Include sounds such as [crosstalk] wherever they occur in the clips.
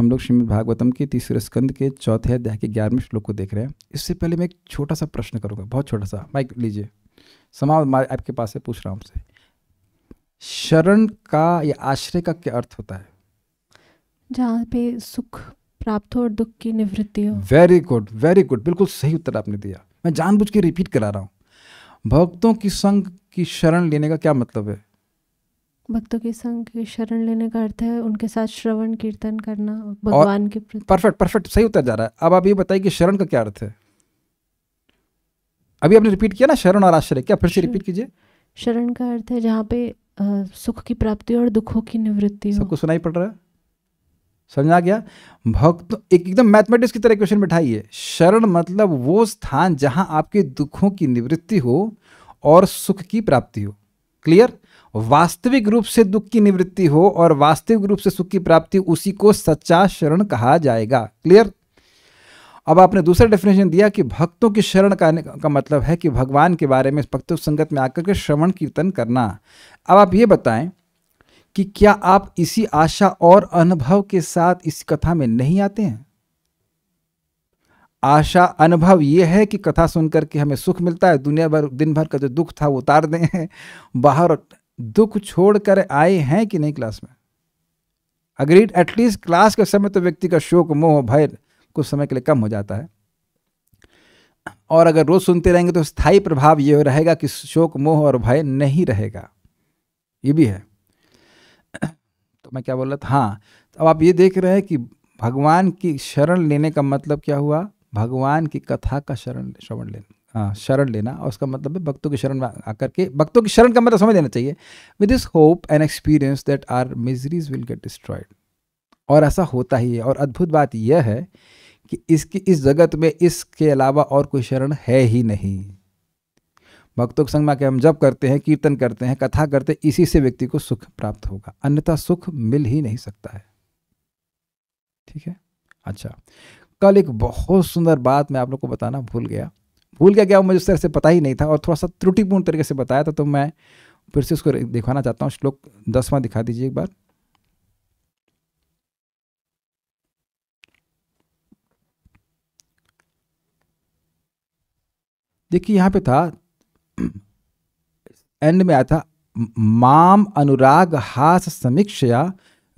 हम लोग श्रीमद भागवतम के तीसरे स्कंद के चौथे अध्याय के ग्यारहवें श्लोक को देख रहे हैं इससे पहले मैं एक छोटा सा प्रश्न करूँगा बहुत छोटा सा माइक लीजिए समाज आपके पास से पूछ रहा हूँ आपसे शरण का या आश्रय का क्या अर्थ होता है जहाँ पे सुख प्राप्त हो और दुख की निवृत्ति हो वेरी गुड वेरी गुड बिल्कुल सही उत्तर आपने दिया मैं जानबूझ के रिपीट करा रहा हूँ भक्तों की संग की शरण लेने का क्या मतलब है भक्तों के संग शरण लेने का अर्थ है उनके साथ श्रवण कीर्तन करना भगवान के प्रति परफेक्ट परफेक्ट सही उत्तर जा रहा है अब आप ये बताइए कि शरण का क्या अर्थ है अभी आपने रिपीट किया ना शरण और आश्रय क्या फिर से रिपीट कीजिए शरण का अर्थ है जहाँ पे सुख की प्राप्ति और दुखों की निवृत्ति सबको सुनाई पड़ रहा है समझ आ गया भक्त एक एकदम मैथमेटिक्स की तरह क्वेश्चन बिठाइए शरण मतलब वो स्थान जहाँ आपके दुखों की निवृत्ति हो और सुख की प्राप्ति हो क्लियर वास्तविक रूप से दुख की निवृत्ति हो और वास्तविक रूप से सुख की प्राप्ति उसी को सच्चा शरण कहा जाएगा क्लियर अब आपने दूसरा डेफिनेशन दिया कि भक्तों की शरण का, का मतलब है कि भगवान के बारे में भक्त संगत में आकर के श्रवण कीर्तन करना अब आप ये बताएं कि क्या आप इसी आशा और अनुभव के साथ इस कथा में नहीं आते हैं आशा अनुभव यह है कि कथा सुनकर के हमें सुख मिलता है दुनिया भर दिन भर का जो दुख था वो उतार दें [laughs] बाहर दुख छोड़ कर आए हैं कि नहीं क्लास में अग्रीड एटलीस्ट क्लास के समय तो व्यक्ति का शोक मोह भय कुछ समय के लिए कम हो जाता है और अगर रोज़ सुनते रहेंगे तो स्थायी प्रभाव यह रहेगा कि शोक मोह और भय नहीं रहेगा ये भी है तो मैं क्या बोल रहा था हाँ तो अब आप ये देख रहे हैं कि भगवान की शरण लेने का मतलब क्या हुआ भगवान की कथा का शरण श्रवण लेना हाँ, शरण लेना और उसका मतलब है भक्तों की शरण में आकर के भक्तों की शरण का मतलब समझ लेना चाहिए with this hope and experience that our miseries will get destroyed और ऐसा होता ही है और अद्भुत बात यह है कि इसकी इस जगत में इसके अलावा और कोई शरण है ही नहीं भक्तों के संग में हम जब करते हैं कीर्तन करते हैं कथा करते हैं इसी से व्यक्ति को सुख प्राप्त होगा अन्यथा सुख मिल ही नहीं सकता है ठीक है अच्छा कल एक बहुत सुंदर बात मैं आप लोग को बताना भूल गया भूल गया क्या मुझे उस तरह से पता ही नहीं था और थोड़ा सा त्रुटिपूर्ण तरीके से बताया था तो मैं फिर से उसको दिखाना चाहता हूँ श्लोक दसवां दिखा दीजिए एक बार देखिए यहाँ पे था एंड में आया था माम अनुराग हास समीक्षया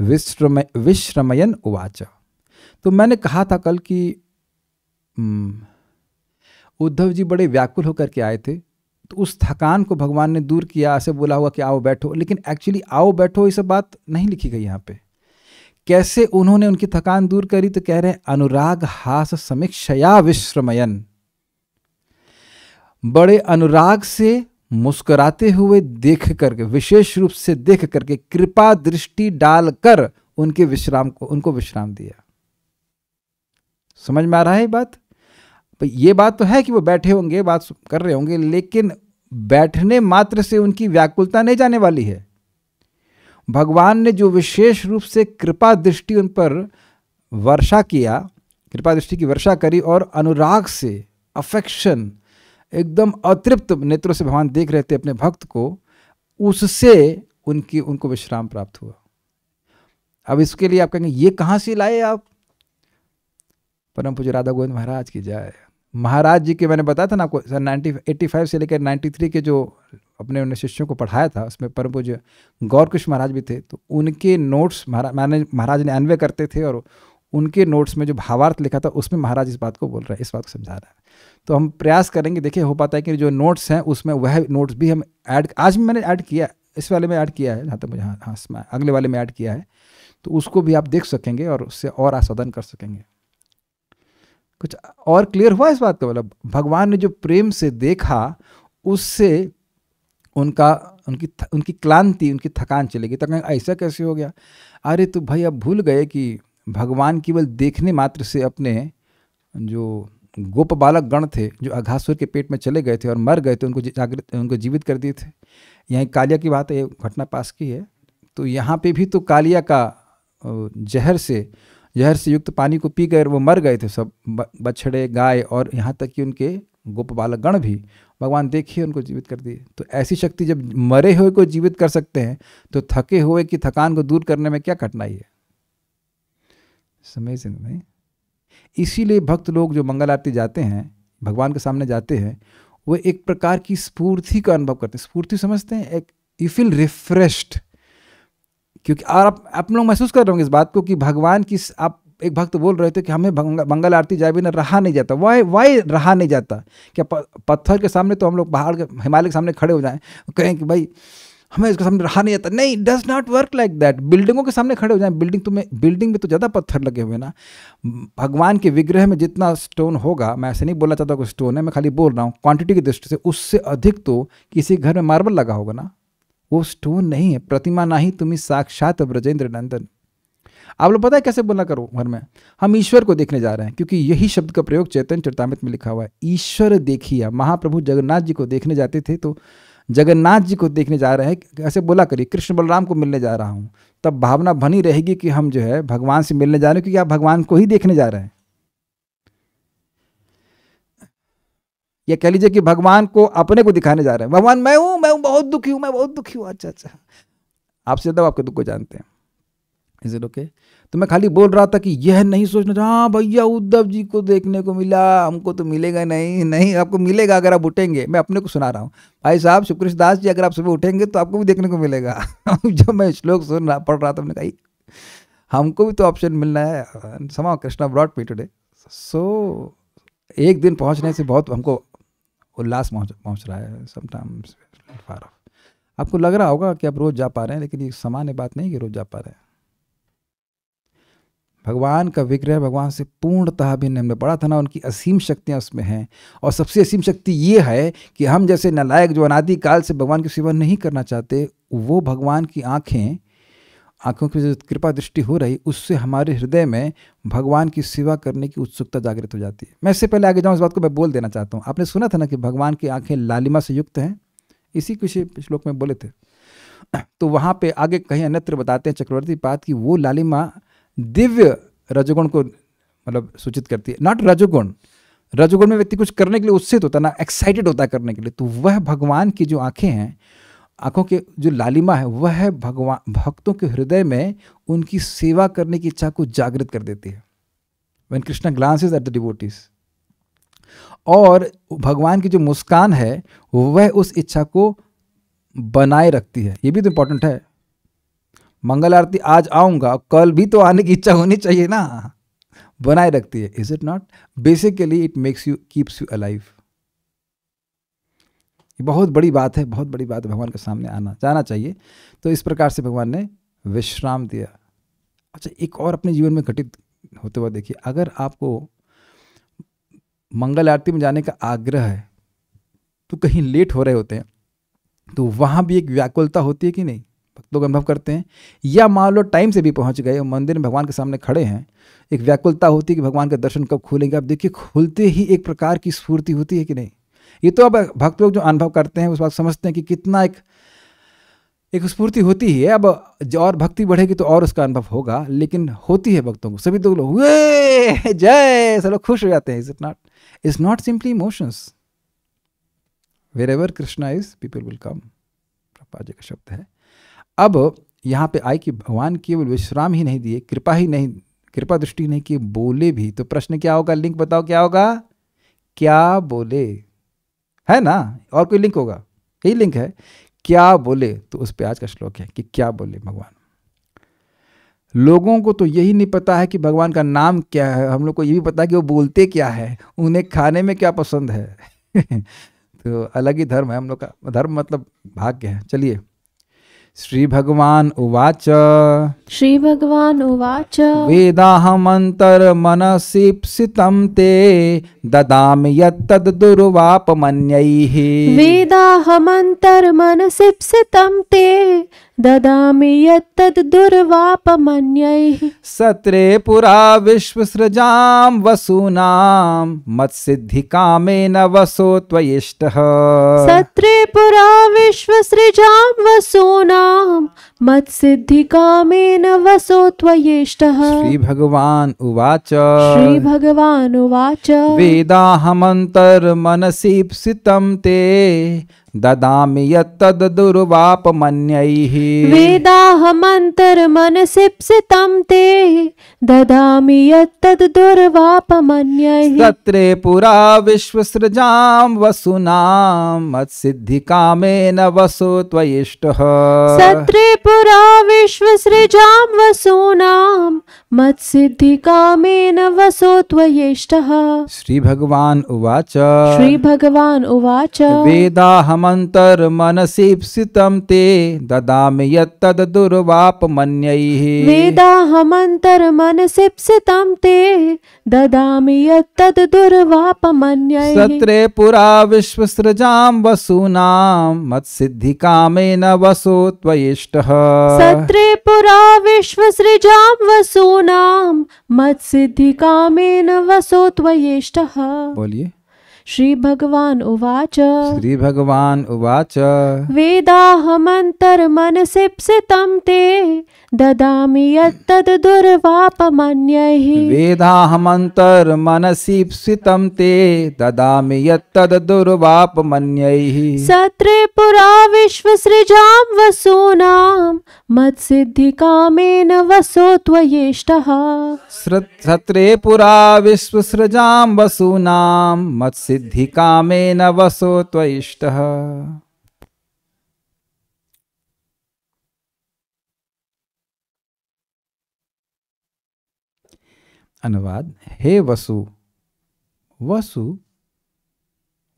विश्रमय विश्रमयन उवाचा तो मैंने कहा था कल कि हम्म, उद्धव जी बड़े व्याकुल होकर के आए थे तो उस थकान को भगवान ने दूर किया ऐसे बोला हुआ कि आओ बैठो लेकिन एक्चुअली आओ बैठो ये सब बात नहीं लिखी गई यहाँ पे कैसे उन्होंने उनकी थकान दूर करी तो कह रहे हैं अनुराग हास समीक्षया विश्रमयन बड़े अनुराग से मुस्कुराते हुए देख करके विशेष रूप से देख करके कृपा दृष्टि डालकर उनके विश्राम को उनको विश्राम दिया समझ में आ रहा है बात ये बात तो है कि वो बैठे होंगे बात कर रहे होंगे लेकिन बैठने मात्र से उनकी व्याकुलता नहीं जाने वाली है भगवान ने जो विशेष रूप से कृपा दृष्टि उन पर वर्षा किया कृपा दृष्टि की वर्षा करी और अनुराग से अफेक्शन एकदम अतृप्त नेत्रों से भगवान देख रहे थे अपने भक्त को उससे उनकी उनको विश्राम प्राप्त हुआ अब इसके लिए आप कहेंगे ये कहाँ से लाए आप परम पूज्य राधा गोविंद महाराज की जय महाराज जी के मैंने बताया था ना आपको सर नाइन्टी एट्टी फाइव से लेकर नाइन्टी थ्री के जो अपने उन्हें शिष्यों को पढ़ाया था उसमें परम पूज्य गौरकृष्ण महाराज भी थे तो उनके नोट्स महाराज मैंने महाराज ने अनवय करते थे और उनके नोट्स में जो भावार्थ लिखा था उसमें महाराज इस बात को बोल रहे हैं इस बात को समझा रहे हैं तो हम प्रयास करेंगे देखिए हो पाता है कि जो नोट्स हैं उसमें वह नोट्स भी हम ऐड आज भी मैंने ऐड किया इस वाले में ऐड किया है जहाँ तक मुझे हाँ, हाँ हाँ अगले वाले में ऐड किया है तो उसको भी आप देख सकेंगे और उससे और आस्वादन कर सकेंगे कुछ और क्लियर हुआ इस बात का मतलब भगवान ने जो प्रेम से देखा उससे उनका उनकी उनकी क्लांति उनकी थकान चली गई तो ऐसा कैसे हो गया अरे तो भाई अब भूल गए कि भगवान केवल देखने मात्र से अपने जो गोप बालक गण थे जो अघासुर के पेट में चले गए थे और मर गए थे उनको जागृत उनको जीवित कर दिए थे यहाँ कालिया की बात है घटना पास की है तो यहाँ पे भी तो कालिया का जहर से जहर से युक्त पानी को पी गए वो मर गए थे सब बछड़े गाय और यहाँ तक कि उनके गोप गण भी भगवान देखिए उनको जीवित कर दिए तो ऐसी शक्ति जब मरे हुए को जीवित कर सकते हैं तो थके हुए की थकान को दूर करने में क्या कठिनाई है समझ नहीं इसीलिए भक्त लोग जो मंगल आरती जाते हैं भगवान के सामने जाते हैं वो एक प्रकार की स्फूर्ति का अनुभव करते हैं स्फूर्ति समझते हैं एक यू फील रिफ्रेश्ड क्योंकि और आप आप लोग महसूस कर रहे होंगे इस बात को कि भगवान की आप एक भक्त बोल रहे थे कि हमें मंगल आरती जाए बिना रहा नहीं जाता वाई वाई रहा नहीं जाता क्या पत्थर के सामने तो हम लोग पहाड़ के हिमालय के सामने खड़े हो जाएं कहें कि भाई हमें इसके सामने रहा नहीं जाता नहीं does not work like that बिल्डिंगों के सामने खड़े हो जाएं बिल्डिंग तुम्हें बिल्डिंग में तो ज़्यादा पत्थर लगे हुए ना भगवान के विग्रह में जितना स्टोन होगा मैं ऐसे नहीं बोलना चाहता कि स्टोन है मैं खाली बोल रहा हूँ क्वांटिटी की दृष्टि से उससे अधिक तो किसी घर में मार्बल लगा होगा ना वो स्टोन नहीं है प्रतिमा ना ही तुम्हें साक्षात ब्रजेंद्र नंदन आप लोग पता है कैसे बोला करो घर में हम ईश्वर को देखने जा रहे हैं क्योंकि यही शब्द का प्रयोग चैतन चरतामित में लिखा हुआ है ईश्वर देखिया महाप्रभु जगन्नाथ जी को देखने जाते थे तो जगन्नाथ जी को देखने जा रहे हैं ऐसे बोला करिए कृष्ण बलराम को मिलने जा रहा हूँ तब भावना बनी रहेगी कि हम जो है भगवान से मिलने जा रहे हैं क्योंकि आप भगवान को ही देखने जा रहे हैं या कह लीजिए कि भगवान को अपने को दिखाने जा रहे हैं भगवान मैं हूं मैं हूं बहुत दुखी हूं मैं बहुत दुखी हूं अच्छा अच्छा आपसे ज़्यादा आपके दुख को जानते हैं इज इट ओके तो मैं खाली बोल रहा था कि यह नहीं सोचना हाँ भैया उद्धव जी को देखने को मिला हमको तो मिलेगा नहीं नहीं आपको मिलेगा अगर आप उठेंगे मैं अपने को सुना रहा हूँ भाई साहब सुकृष्ण दास जी अगर आप सुबह उठेंगे तो आपको भी देखने को मिलेगा [laughs] जब मैं श्लोक सुन रहा पढ़ रहा था मैंने कहा हमको भी तो ऑप्शन मिलना है समा Krishna brought me today so एक दिन पहुँचने से बहुत हमको उल्लास पहुँच पहुँच रहा है समटाइम्स फार ऑफ आपको लग रहा होगा कि आप रोज़ जा पा रहे हैं लेकिन ये सामान्य बात नहीं कि रोज़ जा पा रहे हैं भगवान का विग्रह भगवान से पूर्णतः भिन्न हमने पढ़ा था ना उनकी असीम शक्तियाँ उसमें हैं और सबसे असीम शक्ति ये है कि हम जैसे नलायक जो अनादिकाल से भगवान की सेवा नहीं करना चाहते वो भगवान की आँखें आंखों की कृपा दृष्टि हो रही उससे हमारे हृदय में भगवान की सेवा करने की उत्सुकता जागृत हो जाती है मैं इससे पहले आगे जाऊँ इस बात को मैं बोल देना चाहता हूँ आपने सुना था ना कि भगवान की आंखें लालिमा से युक्त हैं इसी कुछ श्लोक में बोले थे [clears throat] तो वहाँ पे आगे कहीं अन्यत्र बताते हैं चक्रवर्ती पात कि वो लालिमा दिव्य रजगुण को मतलब सूचित करती है नॉट रजगुण रजगुण में व्यक्ति कुछ करने के लिए उत्सित होता है ना एक्साइटेड होता है करने के लिए तो वह भगवान की जो आँखें हैं आंखों के जो लालिमा है वह है भगवान भक्तों के हृदय में उनकी सेवा करने की इच्छा को जागृत कर देती है when Krishna glances at the devotees और भगवान की जो मुस्कान है वह उस इच्छा को बनाए रखती है ये भी तो इम्पोर्टेंट है मंगल आरती आज आऊँगा कल भी तो आने की इच्छा होनी चाहिए ना बनाए रखती है is it not basically it makes you keeps you alive ये बहुत बड़ी बात है बहुत बड़ी बात है भगवान के सामने आना जाना चाहिए तो इस प्रकार से भगवान ने विश्राम दिया अच्छा एक और अपने जीवन में घटित होते हुए देखिए अगर आपको मंगल आरती में जाने का आग्रह है तो कहीं लेट हो रहे होते हैं तो वहाँ भी एक व्याकुलता होती है कि नहीं भक्तों का अनुभव करते हैं या मान लो टाइम से भी पहुँच गए और मंदिर में भगवान के सामने खड़े हैं एक व्याकुलता होती है कि भगवान का दर्शन कब खुलेंगे आप देखिए खुलते ही एक प्रकार की स्फूर्ति होती है कि नहीं ये तो अब भक्त लोग जो अनुभव करते हैं उस बात समझते हैं कि कितना एक एक स्फूर्ति होती है अब और भक्ति बढ़ेगी तो और उसका अनुभव होगा लेकिन होती है भक्तों को सभी लोग हुए जय सब लोग खुश हो जाते हैं is it not is not simply emotions wherever Krishna is people will come जी का शब्द है अब यहाँ पे आए कि भगवान केवल विश्राम ही नहीं दिए कृपा ही नहीं कृपा दृष्टि नहीं किए बोले भी तो प्रश्न क्या होगा लिंक बताओ क्या होगा क्या बोले है ना और कोई लिंक होगा यही लिंक है क्या बोले तो उस पर आज का श्लोक है कि क्या बोले भगवान लोगों को तो यही नहीं पता है कि भगवान का नाम क्या है हम लोग को ये भी पता है कि वो बोलते क्या है उन्हें खाने में क्या पसंद है [laughs] तो अलग ही धर्म है हम लोग का धर्म मतलब भाग्य है चलिए भगवान उवाच भगवान उवाच वेदाहमन्तर्मनसीप्सितं ते ददामि वेदाहमंतर वेदाहमन्तर्मनसीप्सितं ते ददामि यत्तद्दुर्वापमन्यैः सत्रे पुरा विश्वसृजां वसूनां मत्सिद्धिकामेन वसो त्वयिष्टः सत्रे पुरा विश्वसृजां वसूनां मत सिद्धि मत्सिद्धिकामेन वसो त्वयेष्ट श्री भगवान उवाच श्री भगवान उवाच वेदाहमन्तर्मनसीप्सितं ते ददामि यत्तद्दुर्वापमन्यैः वेदाहमन्तर्मनसिप्सितं ते ददामि यत्तद्दुर्वापमन्यैः तत्रे पुरा विश्वसृजां वसुनां मत्सिद्धिकामेन वसो त्वयिष्टः सत्रे पु विश्व विश्वसृजां वसूनाम् मत्सिद्धि मत्सिद्धिकामेन वसो त्वयेष्टः भगवान उवाच श्री भगवान उवाच वेदाहमन्तर्मनसीप्सितं ते ददामि यत्तद् दुर्वापमन्यैः वेदाहमन्तर्मनसीप्सितं ते ददामि दुर्वाप दुर्वापमन्यैः सत्रे पुरा विश्व विश्वसृजां वसूनां मत्सिद्धिकामेन वसो त्वयेष्टः सत्रे पुरा विश्व विश्वसृजां वसूनां नाम मत्सिद्धि कामेन वसो त्वयेष्टः बोलिए श्री भगवान उवाच श्री भगवान उवाच वेदाहमंतर मन वेदाहमन्तर्मनसिप्सितं ते ददामि यत्तद वेदाहमंतर मन वेदाहमन्तर्मनसीप्सितं ते ददामि यत्तद् दुर्वापमन्यैः सत्रे पुरा विश्व सृजाम मत सिद्धि कामेन वसो त्वयेष्टः सत्रे पुरा विश्व सृजाम वसूनां मत सिद्धि न वसो त्विष्ट अनुवाद हे वसु वसु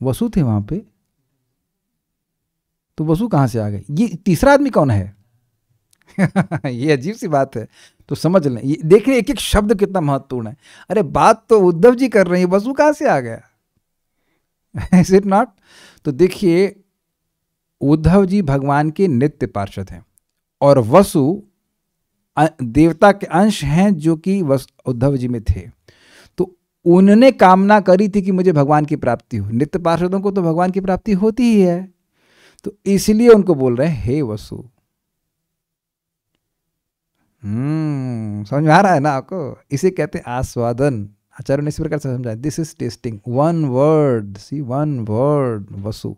वसु थे वहां पे तो वसु कहां से आ गए ये तीसरा आदमी कौन है [laughs] ये अजीब सी बात है तो समझ लें देखिए एक एक शब्द कितना महत्वपूर्ण है अरे बात तो उद्धव जी कर रहे हैं वसु कहां से आ गया इज इट नॉट तो देखिए उद्धव जी भगवान के नित्य पार्षद हैं और वसु देवता के अंश हैं जो कि उद्धव जी में थे तो उन्होंने कामना करी थी कि मुझे भगवान की प्राप्ति हो नित्य पार्षदों को तो भगवान की प्राप्ति होती ही है तो इसलिए उनको बोल रहे हैं हे वसु हम्म समझ आ रहा है ना आपको इसे कहते हैं आस्वादन आचार्य ने इस प्रकार से समझाया this is testing one word see one word Vasu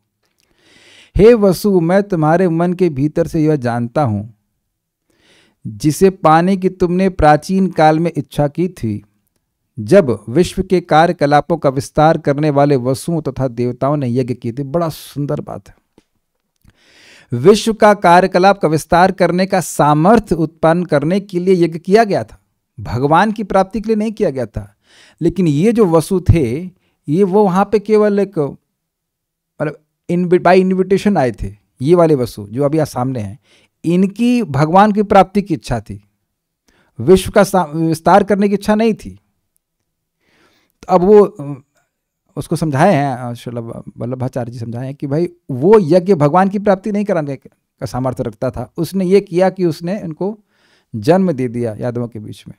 हे वसु मैं तुम्हारे मन के भीतर से यह जानता हूं जिसे पाने की तुमने प्राचीन काल में इच्छा की थी जब विश्व के कार्यकलापों का विस्तार करने वाले वसुओं तथा देवताओं ने यज्ञ किए थे बड़ा सुंदर बात है विश्व का कार्यकलाप का विस्तार करने का सामर्थ्य उत्पन्न करने के लिए यज्ञ किया गया था भगवान की प्राप्ति के लिए नहीं किया गया था लेकिन ये जो वसु थे ये वो वहाँ पे केवल एक मतलब इन बाई इन्विटेशन आए थे ये वाले वसु जो अभी यहाँ सामने हैं इनकी भगवान की प्राप्ति की इच्छा थी विश्व का विस्तार करने की इच्छा नहीं थी तो अब वो उसको समझाए हैं वल्लभाचार्य जी समझाए हैं कि भाई वो यज्ञ भगवान की प्राप्ति नहीं कराने का सामर्थ्य रखता था उसने ये किया कि उसने उनको जन्म दे दिया यादवों के बीच में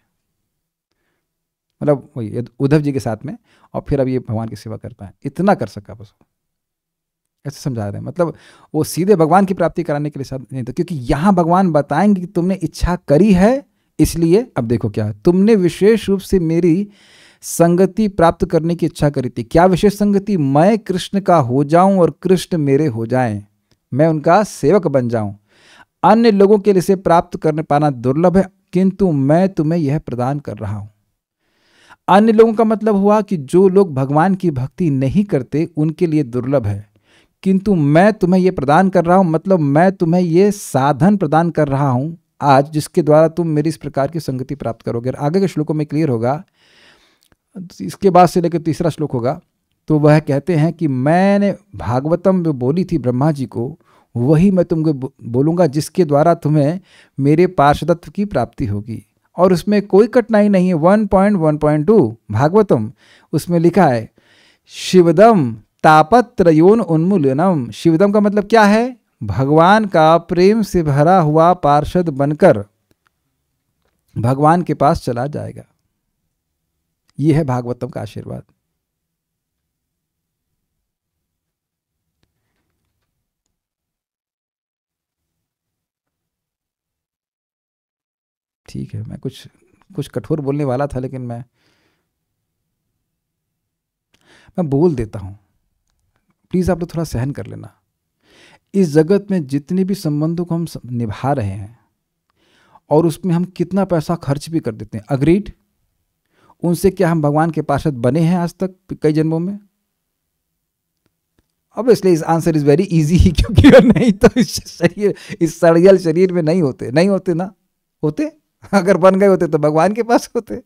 मतलब वही उद्धव जी के साथ में और फिर अब ये भगवान की सेवा कर पाए इतना कर सका बस ऐसे समझा रहे हैं मतलब वो सीधे भगवान की प्राप्ति कराने के लिए साथ नहीं था तो क्योंकि यहाँ भगवान बताएंगे कि तुमने इच्छा करी है इसलिए अब देखो क्या तुमने विशेष रूप से मेरी संगति प्राप्त करने की इच्छा करी थी क्या विशेष संगति मैं कृष्ण का हो जाऊं और कृष्ण मेरे हो जाएं मैं उनका सेवक बन जाऊं अन्य लोगों के लिए इसे प्राप्त करने पाना दुर्लभ है किंतु मैं तुम्हें यह प्रदान कर रहा हूं अन्य लोगों का मतलब हुआ कि जो लोग भगवान की भक्ति नहीं करते उनके लिए दुर्लभ है किंतु मैं तुम्हें ये प्रदान कर रहा हूँ मतलब मैं तुम्हें ये साधन प्रदान कर रहा हूँ आज जिसके द्वारा तुम मेरी इस प्रकार की संगति प्राप्त करोगे आगे के श्लोकों में क्लियर होगा इसके बाद से लेकर तीसरा श्लोक होगा तो वह कहते हैं कि मैंने भागवतम जो बोली थी ब्रह्मा जी को वही मैं तुमको बोलूँगा जिसके द्वारा तुम्हें मेरे पार्षदत्व की प्राप्ति होगी और उसमें कोई कठिनाई नहीं है one point one point two Bhagavatam उसमें लिखा है शिवदम तापत्रयोन उन्मूलनम शिवदम का मतलब क्या है भगवान का प्रेम से भरा हुआ पार्षद बनकर भगवान के पास चला जाएगा यह है भागवतम का आशीर्वाद ठीक है मैं कुछ कुछ कठोर बोलने वाला था लेकिन मैं मैं बोल देता हूँ प्लीज़ आप लोग थोड़ा सहन कर लेना इस जगत में जितने भी संबंधों को हम निभा रहे हैं और उसमें हम कितना पैसा खर्च भी कर देते हैं अग्रीड उनसे क्या हम भगवान के पार्षद बने हैं आज तक कई जन्मों में अब इसलिए इस आंसर इज़ वेरी इजी क्योंकि नहीं तो इस शरीर इस सड़ियल शरीर में नहीं होते नहीं होते ना होते [laughs] अगर बन गए होते तो भगवान के पास होते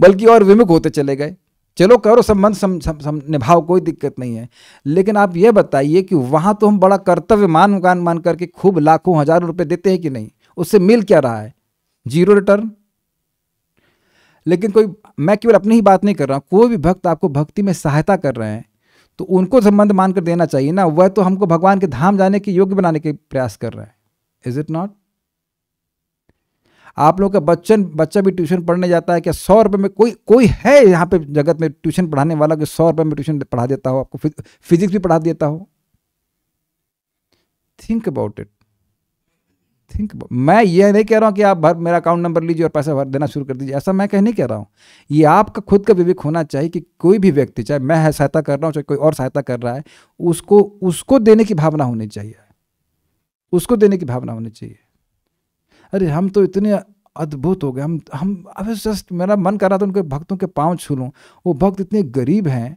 बल्कि और विमुख होते चले गए चलो करो संबंध सम, सम, सम निभाओ कोई दिक्कत नहीं है लेकिन आप यह बताइए कि वहां तो हम बड़ा कर्तव्य मान मान मान करके खूब लाखों हजारों रुपए देते हैं कि नहीं उससे मिल क्या रहा है जीरो रिटर्न लेकिन कोई मैं केवल अपनी ही बात नहीं कर रहा कोई भी भक्त आपको भक्ति में सहायता कर रहे हैं तो उनको संबंध मानकर देना चाहिए ना वह तो हमको भगवान के धाम जाने के योग्य बनाने के प्रयास कर रहे हैं इज इट नॉट आप लोग का बच्चन बच्चा भी ट्यूशन पढ़ने जाता है क्या सौ रुपये में कोई कोई है यहाँ पे जगत में ट्यूशन पढ़ाने वाला कि सौ रुपये में ट्यूशन पढ़ा देता हो आपको फिजिक्स भी पढ़ा देता हो थिंक अबाउट इट थिंक मैं ये नहीं कह रहा हूँ कि आप भर मेरा अकाउंट नंबर लीजिए और पैसा भर देना शुरू कर दीजिए ऐसा मैं कह नहीं कह रहा हूँ ये आपका खुद का विवेक होना चाहिए कि कोई भी व्यक्ति चाहे मैं सहायता कर रहा हूँ चाहे कोई और सहायता कर रहा है उसको उसको देने की भावना होनी चाहिए उसको देने की भावना होनी चाहिए अरे हम तो इतने अद्भुत हो गए हम हम अब जस्ट मेरा मन कर रहा था उनके भक्तों के पाँव छू लूँ वो भक्त इतने गरीब हैं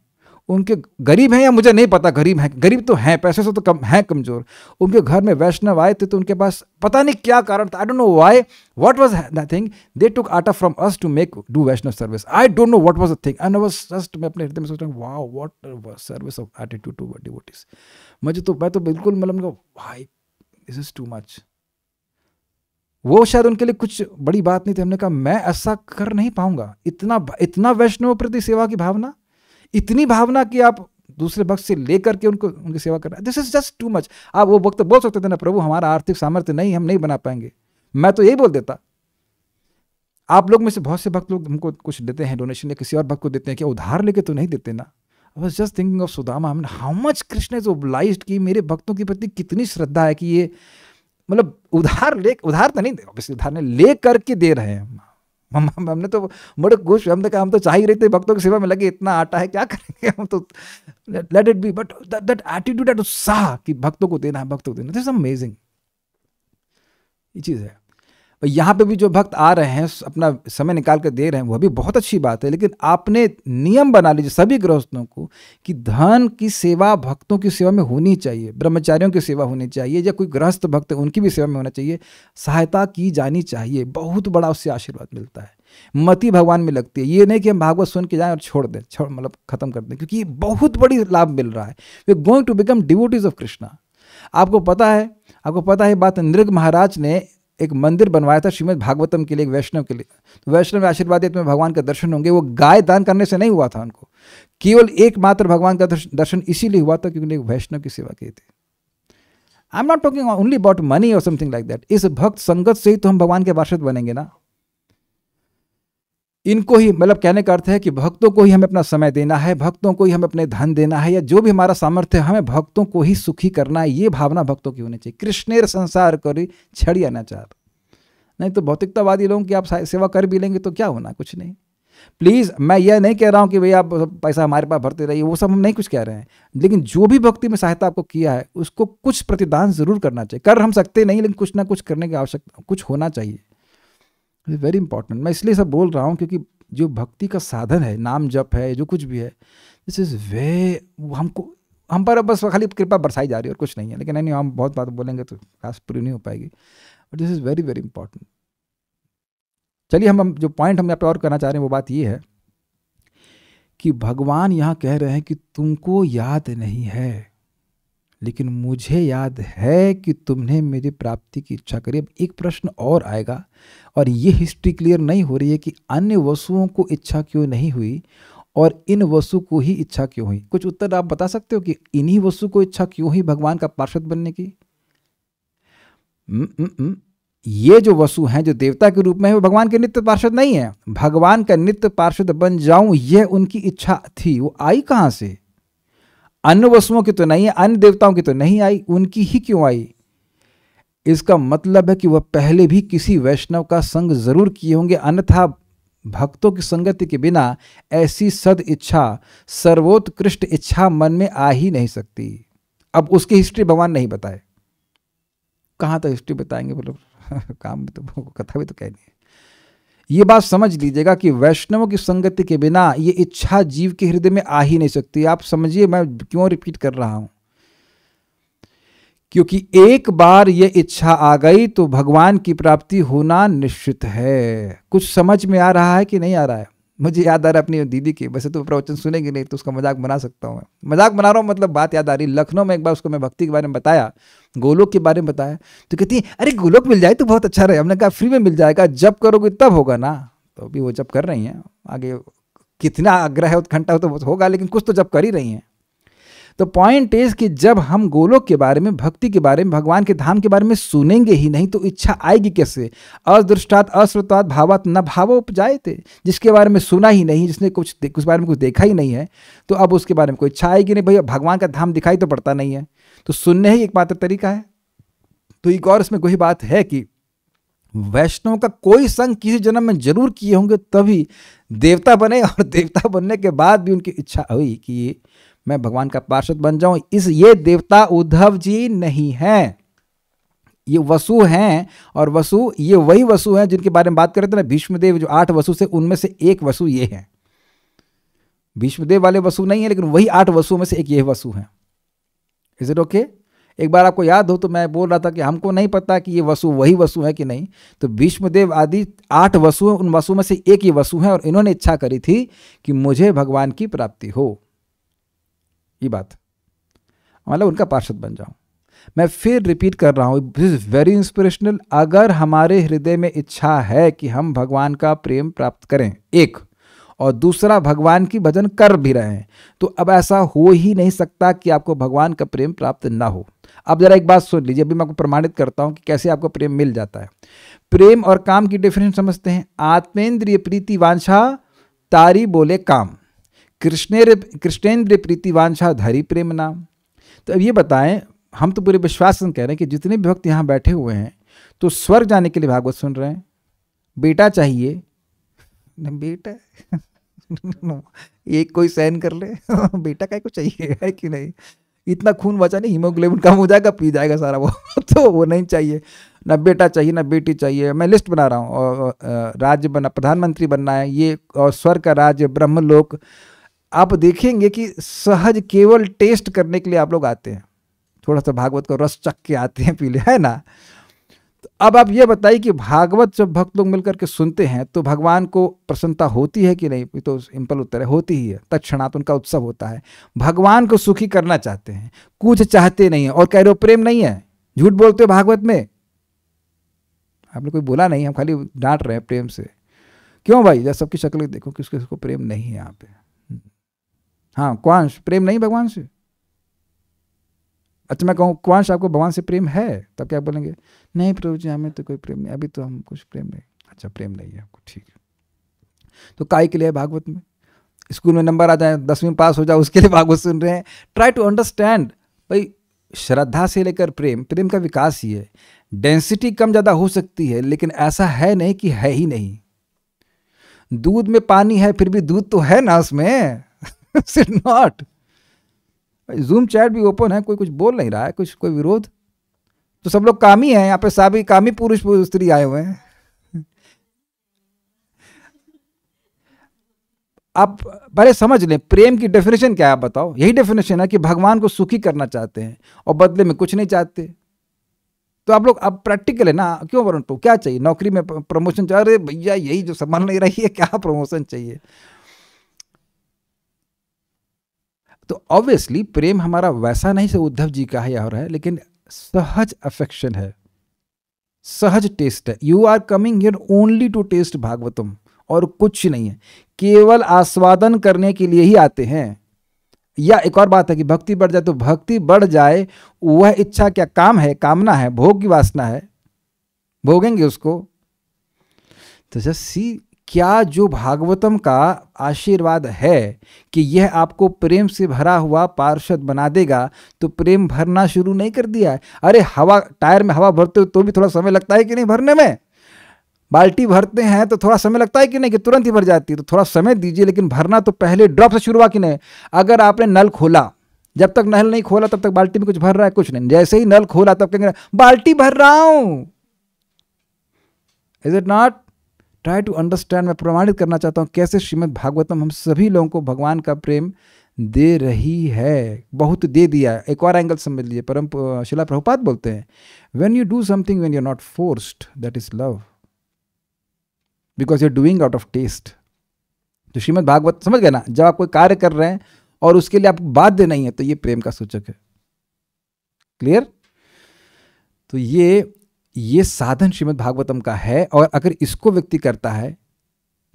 उनके गरीब हैं या मुझे नहीं पता गरीब हैं गरीब तो हैं पैसे से तो कम हैं कमज़ोर उनके घर में वैष्णव आए थे तो उनके पास पता नहीं क्या कारण था I don't know why what was the thing they took atta from us to make do Vaishnava service I don't know what was the thing and was just मैं अपने हृदय में सोच रहा हूँ वाह what service of attitude to devotees मुझे तो मैं तो बिल्कुल मतलब भाई दिस इज टू मच वो शायद उनके लिए कुछ बड़ी बात नहीं थी हमने कहा मैं ऐसा कर नहीं पाऊंगा इतना इतना वैष्णव प्रति सेवा की भावना इतनी भावना कि आप दूसरे भक्त से लेकर के उनको उनकी सेवा करना this is just too much आप वो भक्त बोल सकते थे ना प्रभु हमारा आर्थिक सामर्थ्य नहीं हम नहीं बना पाएंगे मैं तो यही बोल देता आप लोग में से बहुत से भक्त लोग हमको कुछ देते हैं डोनेशन या किसी और भक्त को देते हैं कि उधार लेके तो नहीं देते ना I was just thinking of Sudama how much Krishna is obliged की मेरे भक्तों के प्रति कितनी श्रद्धा है कि ये मतलब उधार ले उधार तो नहीं दे ऑब्वियसली उधार नहीं ले करके दे रहे हैं हमने तो बड़े खुश हमने कहा हम तो चाह ही रहे थे भक्तों की सेवा में लगे इतना आटा है क्या करेंगे हम तो let it be but that attitude at उत्साह कि भक्तों को देना है भक्तों को देना दिस अमेजिंग ये चीज़ है यहाँ पे भी जो भक्त आ रहे हैं अपना समय निकाल कर दे रहे हैं वह भी बहुत अच्छी बात है लेकिन आपने नियम बना लीजिए सभी गृहस्थों को कि धन की सेवा भक्तों की सेवा में होनी चाहिए ब्रह्मचारियों की सेवा होनी चाहिए या कोई गृहस्थ भक्त उनकी भी सेवा में होना चाहिए सहायता की जानी चाहिए बहुत बड़ा उससे आशीर्वाद मिलता है मति भगवान में लगती है ये नहीं कि हम भागवत सुन के जाएं और छोड़ दें छोड़ मतलब खत्म कर दें क्योंकि ये बहुत बड़ी लाभ मिल रहा है we going to become devotees of Krishna आपको पता है आपको पता है बात नृग महाराज ने एक मंदिर बनवाया था श्रीमद भागवतम के लिए एक वैष्णव के लिए तो वैष्णव आशीर्वाद में भगवान का दर्शन होंगे वो गाय दान करने से नहीं हुआ था उनको केवल एकमात्र भगवान का दर्शन इसीलिए हुआ था क्योंकि वैष्णव की सेवा की थी I am not talking only about money और समथिंग लाइक दैट इस भक्त संगत से ही तो हम भगवान के वार्षद बनेंगे ना इनको ही मतलब कहने का अर्थ है कि भक्तों को ही हमें अपना समय देना है भक्तों को ही हमें अपने धन देना है या जो भी हमारा सामर्थ्य है हमें भक्तों को ही सुखी करना है ये भावना भक्तों की होनी चाहिए कृष्णेर संसार करी छड़ी आना चार नहीं तो भौतिकतावादी लोगों की आप सेवा कर भी लेंगे तो क्या होना कुछ नहीं प्लीज़ मैं यह नहीं कह रहा हूँ कि भाई आप पैसा हमारे पास भरते रहिए वो सब हम नहीं कुछ कह रहे हैं लेकिन जो भी भक्ति में सहायता आपको किया है उसको कुछ प्रतिदान जरूर करना चाहिए कर हम सकते नहीं लेकिन कुछ ना कुछ करने की आवश्यकता कुछ होना चाहिए वेरी इंपॉर्टेंट मैं इसलिए सब बोल रहा हूँ क्योंकि जो भक्ति का साधन है नाम जप है जो कुछ भी है दिस इज़ वे हमको हम पर बस खाली कृपा बरसाई जा रही है और कुछ नहीं है लेकिन नहीं हम बहुत बात बोलेंगे तो खास पूरी नहीं हो पाएगी but this is very very important चलिए हम, हम जो पॉइंट हम यहाँ पे और करना चाह रहे हैं वो बात ये है कि भगवान यहाँ कह रहे हैं कि तुमको याद नहीं है लेकिन मुझे याद है कि तुमने मेरी प्राप्ति की इच्छा करी अब एक प्रश्न और आएगा और ये हिस्ट्री क्लियर नहीं हो रही है कि अन्य वसुओं को इच्छा क्यों नहीं हुई और इन वसु को ही इच्छा क्यों हुई कुछ उत्तर आप बता सकते हो कि इन्हीं वस्तु को इच्छा क्यों हुई भगवान का पार्षद बनने की न, न, न, ये जो वसु हैं जो देवता के रूप में है वो भगवान के नित्य पार्षद नहीं है भगवान का नित्य पार्षद बन जाऊं यह उनकी इच्छा थी वो आई कहाँ से अन्य वसुओं की तो नहीं है अन्य देवताओं की तो नहीं आई उनकी ही क्यों आई इसका मतलब है कि वह पहले भी किसी वैष्णव का संग जरूर किए होंगे अन्यथा भक्तों की संगति के बिना ऐसी सद इच्छा सर्वोत्कृष्ट इच्छा मन में आ ही नहीं सकती अब उसकी हिस्ट्री भगवान नहीं बताए कहाँ तो हिस्ट्री बताएंगे बोलो [laughs] काम भी तो कथा भी तो कहनी है ये बात समझ लीजिएगा कि वैष्णव की संगति के बिना ये इच्छा जीव के हृदय में आ ही नहीं सकती आप समझिए मैं क्यों रिपीट कर रहा हूं क्योंकि एक बार ये इच्छा आ गई तो भगवान की प्राप्ति होना निश्चित है कुछ समझ में आ रहा है कि नहीं आ रहा है मुझे याद आ रहा है अपनी दीदी की वैसे तो प्रवचन सुनेंगे नहीं तो उसका मजाक बना सकता हूँ मैं मजाक बना रहा हूँ मतलब बात याद आ रही लखनऊ में एक बार उसको मैं भक्ति के बारे में बताया गोलोक के बारे में बताया तो कहती है अरे गोलोक मिल जाए तो बहुत अच्छा रहे हमने कहा फ्री में मिल जाएगा जब करोगे तब होगा ना तो अभी वो जब कर रही हैं आगे कितना आग्रह है उत्खंडा हो तो होगा लेकिन कुछ तो जब कर ही रही हैं तो पॉइंट इज कि जब हम गोलोक के बारे में भक्ति के बारे में भगवान के धाम के बारे में सुनेंगे ही नहीं तो इच्छा आएगी कैसे अदृष्टात अश्रुतात भावात न भावो उपजाए थे जिसके बारे में सुना ही नहीं जिसने कुछ उस बारे में कुछ देखा ही नहीं है तो अब उसके बारे में कोई इच्छा आएगी नहीं भैया भगवान का धाम दिखाई तो पड़ता नहीं है तो सुनने ही एकमात्र तरीका है तो एक और इसमें कोई बात है कि वैष्णव का कोई संग किसी जन्म में जरूर किए होंगे तभी देवता बने [laughs] और देवता बनने के बाद भी उनकी इच्छा हुई कि मैं भगवान का पार्षद बन जाऊं इस ये देवता उद्धव जी नहीं हैं ये वसु हैं और वसु ये वही वसु हैं जिनके बारे में बात कर रहे थे ना भीष्मदेव जो आठ वसु से उनमें से एक वसु ये हैं भीष्मदेव वाले वसु नहीं है लेकिन वही आठ वसुओं में से एक ये वसु हैं इज़ इट ओके एक बार आपको याद हो तो मैं बोल रहा था कि हमको नहीं पता कि ये वसु वही वसु है कि नहीं तो भीष्मदेव आदि आठ वसु उन वसु में से एक ही वसु हैं और इन्होंने इच्छा करी थी कि मुझे भगवान की प्राप्ति हो ये बात मतलब उनका पार्षद बन जाऊं मैं फिर रिपीट कर रहा हूं दिस इज़ वेरी इंस्पिरेशनल अगर हमारे हृदय में इच्छा है कि हम भगवान का प्रेम प्राप्त करें एक और दूसरा भगवान की भजन कर भी रहे हैं तो अब ऐसा हो ही नहीं सकता कि आपको भगवान का प्रेम प्राप्त ना हो अब जरा एक बात सुन लीजिए अभी मैं आपको प्रमाणित करता हूँ कि कैसे आपको प्रेम मिल जाता है प्रेम और काम की डिफरेंस समझते हैं आत्मेंद्रिय प्रीति वांछा तारी बोले काम कृष्णेर कृष्णेंद्रिय प्रीति वांछा धरी प्रेम नाम तो अब ये बताएं हम तो पूरे विश्वास से कह रहे हैं कि जितने भी भक्त यहाँ बैठे हुए हैं तो स्वर्ग जाने के लिए भागवत सुन रहे हैं बेटा चाहिए बेटा एक कोई सहन कर ले [laughs] बेटा का को चाहिए है कि नहीं इतना खून बचा नहीं हीमोग्लोबिन कम हो जाएगा पी जाएगा सारा वो [laughs] तो वो नहीं चाहिए ना बेटा चाहिए ना बेटी चाहिए मैं लिस्ट बना रहा हूँ और राज्य बना प्रधानमंत्री बनना है ये और स्वर का राज्य ब्रह्मलोक आप देखेंगे कि सहज केवल टेस्ट करने के लिए आप लोग आते हैं थोड़ा सा भागवत को रस चख के आते हैं पीले है ना तो अब आप ये बताइए कि भागवत जब भक्त लोग मिलकर के सुनते हैं तो भगवान को प्रसन्नता होती है कि नहीं तो सिंपल उत्तर है होती ही है तत्णात उनका उत्सव होता है भगवान को सुखी करना चाहते हैं कुछ चाहते नहीं है और कह रहे हो प्रेम नहीं है झूठ बोलते हो भागवत में आपने कोई बोला नहीं हम खाली डांट रहे हैं प्रेम से क्यों भाई जब सबकी शक्ल देखो किसको किसको प्रेम नहीं है यहाँ पे हम्म। हाँ कौन प्रेम नहीं भगवान से अच्छा मैं कहूँ साहब आपको भगवान से प्रेम है तब क्या बोलेंगे नहीं प्रभु जी हमें तो कोई प्रेम नहीं अभी तो हम कुछ प्रेम नहीं अच्छा प्रेम नहीं है आपको ठीक है तो काय के लिए भागवत में स्कूल में नंबर आ जाए दसवीं पास हो जाए उसके लिए भागवत सुन रहे हैं ट्राई टू अंडरस्टैंड भाई श्रद्धा से लेकर प्रेम प्रेम का विकास ही है डेंसिटी कम ज़्यादा हो सकती है लेकिन ऐसा है नहीं कि है ही नहीं दूध में पानी है फिर भी दूध तो है ना उसमें नॉट [laughs] जूम चैट भी ओपन है कोई कुछ बोल नहीं रहा है कुछ कोई विरोध तो सब लोग काम ही हैं यहाँ पे सभी काम ही पुरुष स्त्री आए हुए हैं आप पहले समझ लें प्रेम की डेफिनेशन क्या है आप बताओ यही डेफिनेशन है कि भगवान को सुखी करना चाहते हैं और बदले में कुछ नहीं चाहते तो आप लोग अब प्रैक्टिकल है ना क्यों वरुण टू क्या चाहिए नौकरी में प्रमोशन चाहिए अरे भैया यही जो संभाल नहीं रही है क्या प्रमोशन चाहिए तो ऑब्वियसली प्रेम हमारा वैसा नहीं से उद्धव जी का है या हो रहा है लेकिन सहज अफेक्शन है सहज टेस्ट है you are coming here only to taste Bhagavatam और कुछ नहीं है केवल आस्वादन करने के लिए ही आते हैं या एक और बात है कि भक्ति बढ़ जाए तो भक्ति बढ़ जाए वह इच्छा क्या काम है कामना है भोग की वासना है भोगेंगे उसको तो जस्ट सी क्या जो भागवतम का आशीर्वाद है कि यह आपको प्रेम से भरा हुआ पार्षद बना देगा तो प्रेम भरना शुरू नहीं कर दिया है अरे हवा टायर में हवा भरते हो तो भी थोड़ा समय लगता है कि नहीं भरने में बाल्टी भरते हैं तो थोड़ा समय लगता है कि नहीं कि तुरंत ही भर जाती है तो थोड़ा समय दीजिए लेकिन भरना तो पहले ड्रॉप से शुरू हुआ कि नहीं अगर आपने नल खोला जब तक नल नहीं खोला तब तक बाल्टी में कुछ भर रहा है कुछ नहीं जैसे ही नल खोला तब कहेंगे बाल्टी भर रहा हूं is it not try to understand मैं प्रमाणित करना चाहता हूँ कैसे श्रीमद् भागवतम हम सभी लोगों को भगवान का प्रेम दे रही है बहुत दे दिया है एक और एंगल समझ लीजिए परम शिला प्रभुपात बोलते हैं when you do something when you are not forced that is love because you are doing out of taste तो श्रीमद भागवत समझ गए ना जब आप कोई कार्य कर रहे हैं और उसके लिए आपको बाध्य नहीं है तो ये प्रेम का सूचक है क्लियर तो ये ये साधन श्रीमद् भागवतम का है और अगर इसको व्यक्ति करता है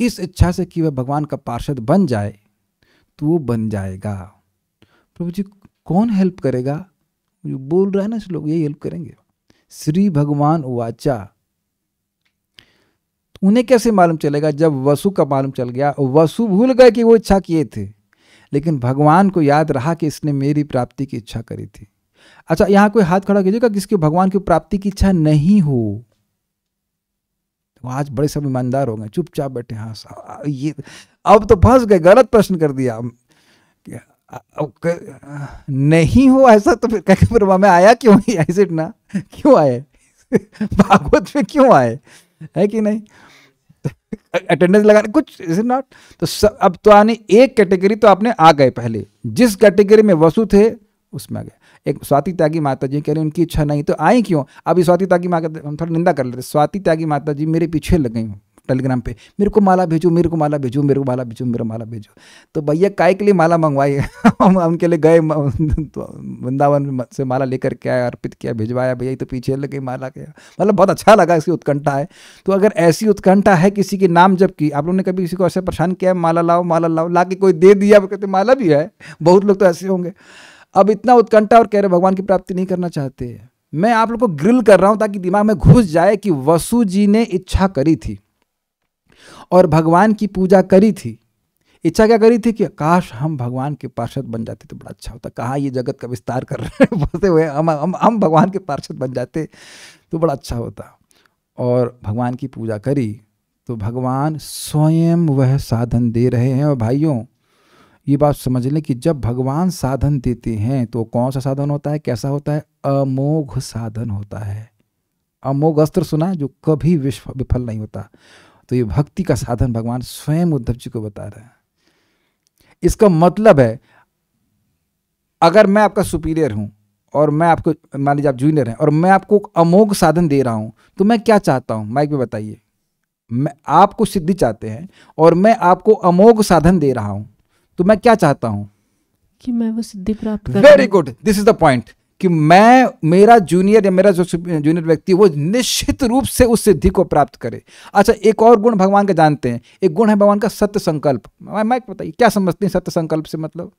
इस इच्छा से कि वह भगवान का पार्षद बन जाए तो वो बन जाएगा प्रभु जी कौन हेल्प करेगा जो बोल रहा है ना लोग यही हेल्प करेंगे श्री भगवान वाचा तो उन्हें कैसे मालूम चलेगा जब वसु का मालूम चल गया वसु भूल गए कि वो इच्छा किए थे लेकिन भगवान को याद रहा कि इसने मेरी प्राप्ति की इच्छा करी थी अच्छा यहाँ कोई हाथ खड़ा कीजिएगा किसके भगवान की प्राप्ति की इच्छा नहीं हो तो आज बड़े सब ईमानदार हो गए चुपचाप बैठे हाँ ये अब तो फंस गए गलत प्रश्न कर दिया नहीं हो ऐसा तो फिर कह फिर मैं आया क्यों [laughs] ऐसे ना क्यों आए [laughs] भागवत में क्यों आए है कि नहीं तो अटेंडेंस लगाने कुछ इज नॉट तो सब, अब तो आने एक कैटेगरी तो आपने आ गए पहले जिस कैटेगरी में वसु थे उसमें आ गए एक स्वाति त्यागी माता जी कह रही उनकी इच्छा नहीं तो आई क्यों अभी स्वाति त्यागी माता हम थोड़ा निंदा कर लेते स्वाति त्यागी माता जी मेरे पीछे लग गई टेलीग्राम पे मेरे को माला भेजो मेरे को माला भेजो मेरे को माला भेजो मेरे को माला भेजो तो भैया काय के लिए माला मंगवाई [laughs] हम उनके लिए गए तो वृंदावन से माला लेकर के आया अर्पित किया भिजवाया भैया तो पीछे लग गई माला गया मतलब बहुत अच्छा लगा इसकी उत्कंठा है तो अगर ऐसी उत्कंठा है किसी के नाम जब की आप लोगों ने कभी किसी को ऐसे परेशान किया माला लाओ माला लाओ ला के कोई दे दिया कहते माला भी है बहुत लोग तो ऐसे होंगे अब इतना उत्कंठा और कह रहे भगवान की प्राप्ति नहीं करना चाहते मैं आप लोग को ग्रिल कर रहा हूं ताकि दिमाग में घुस जाए कि वसु जी ने इच्छा करी थी और भगवान की पूजा करी थी इच्छा क्या करी थी कि काश हम भगवान के पार्षद बन जाते तो बड़ा अच्छा होता कहा ये जगत का विस्तार कर रहे हैं [laughs] बोलते हुए हम हम हम भगवान के पार्षद बन जाते तो बड़ा अच्छा होता और भगवान की पूजा करी तो भगवान स्वयं वह साधन दे रहे हैं और भाइयों ये बात समझ लें कि जब भगवान साधन देते हैं तो कौन सा साधन होता है कैसा होता है अमोघ साधन होता है अमोघ अस्त्र सुना जो कभी विश्व विफल नहीं होता तो ये भक्ति का साधन भगवान स्वयं उद्धव जी को बता रहे हैं इसका मतलब है अगर मैं आपका सुपीरियर हूं और मैं आपको मान लीजिए आप जूनियर हैं और मैं आपको अमोघ साधन दे रहा हूं तो मैं क्या चाहता हूं माइक में बताइए मैं आपको सिद्धि चाहते हैं और मैं आपको अमोघ साधन दे रहा हूं तो मैं क्या चाहता हूं कि मैं वो सिद्धि प्राप्त करूं very good this is the point कि मैं मेरा जूनियर या मेरा जो जूनियर व्यक्ति वो निश्चित रूप से उस सिद्धि को प्राप्त करे अच्छा एक और गुण भगवान का जानते हैं एक गुण है भगवान का सत्य संकल्प मैं बताइए क्या समझते हैं सत्य संकल्प से मतलब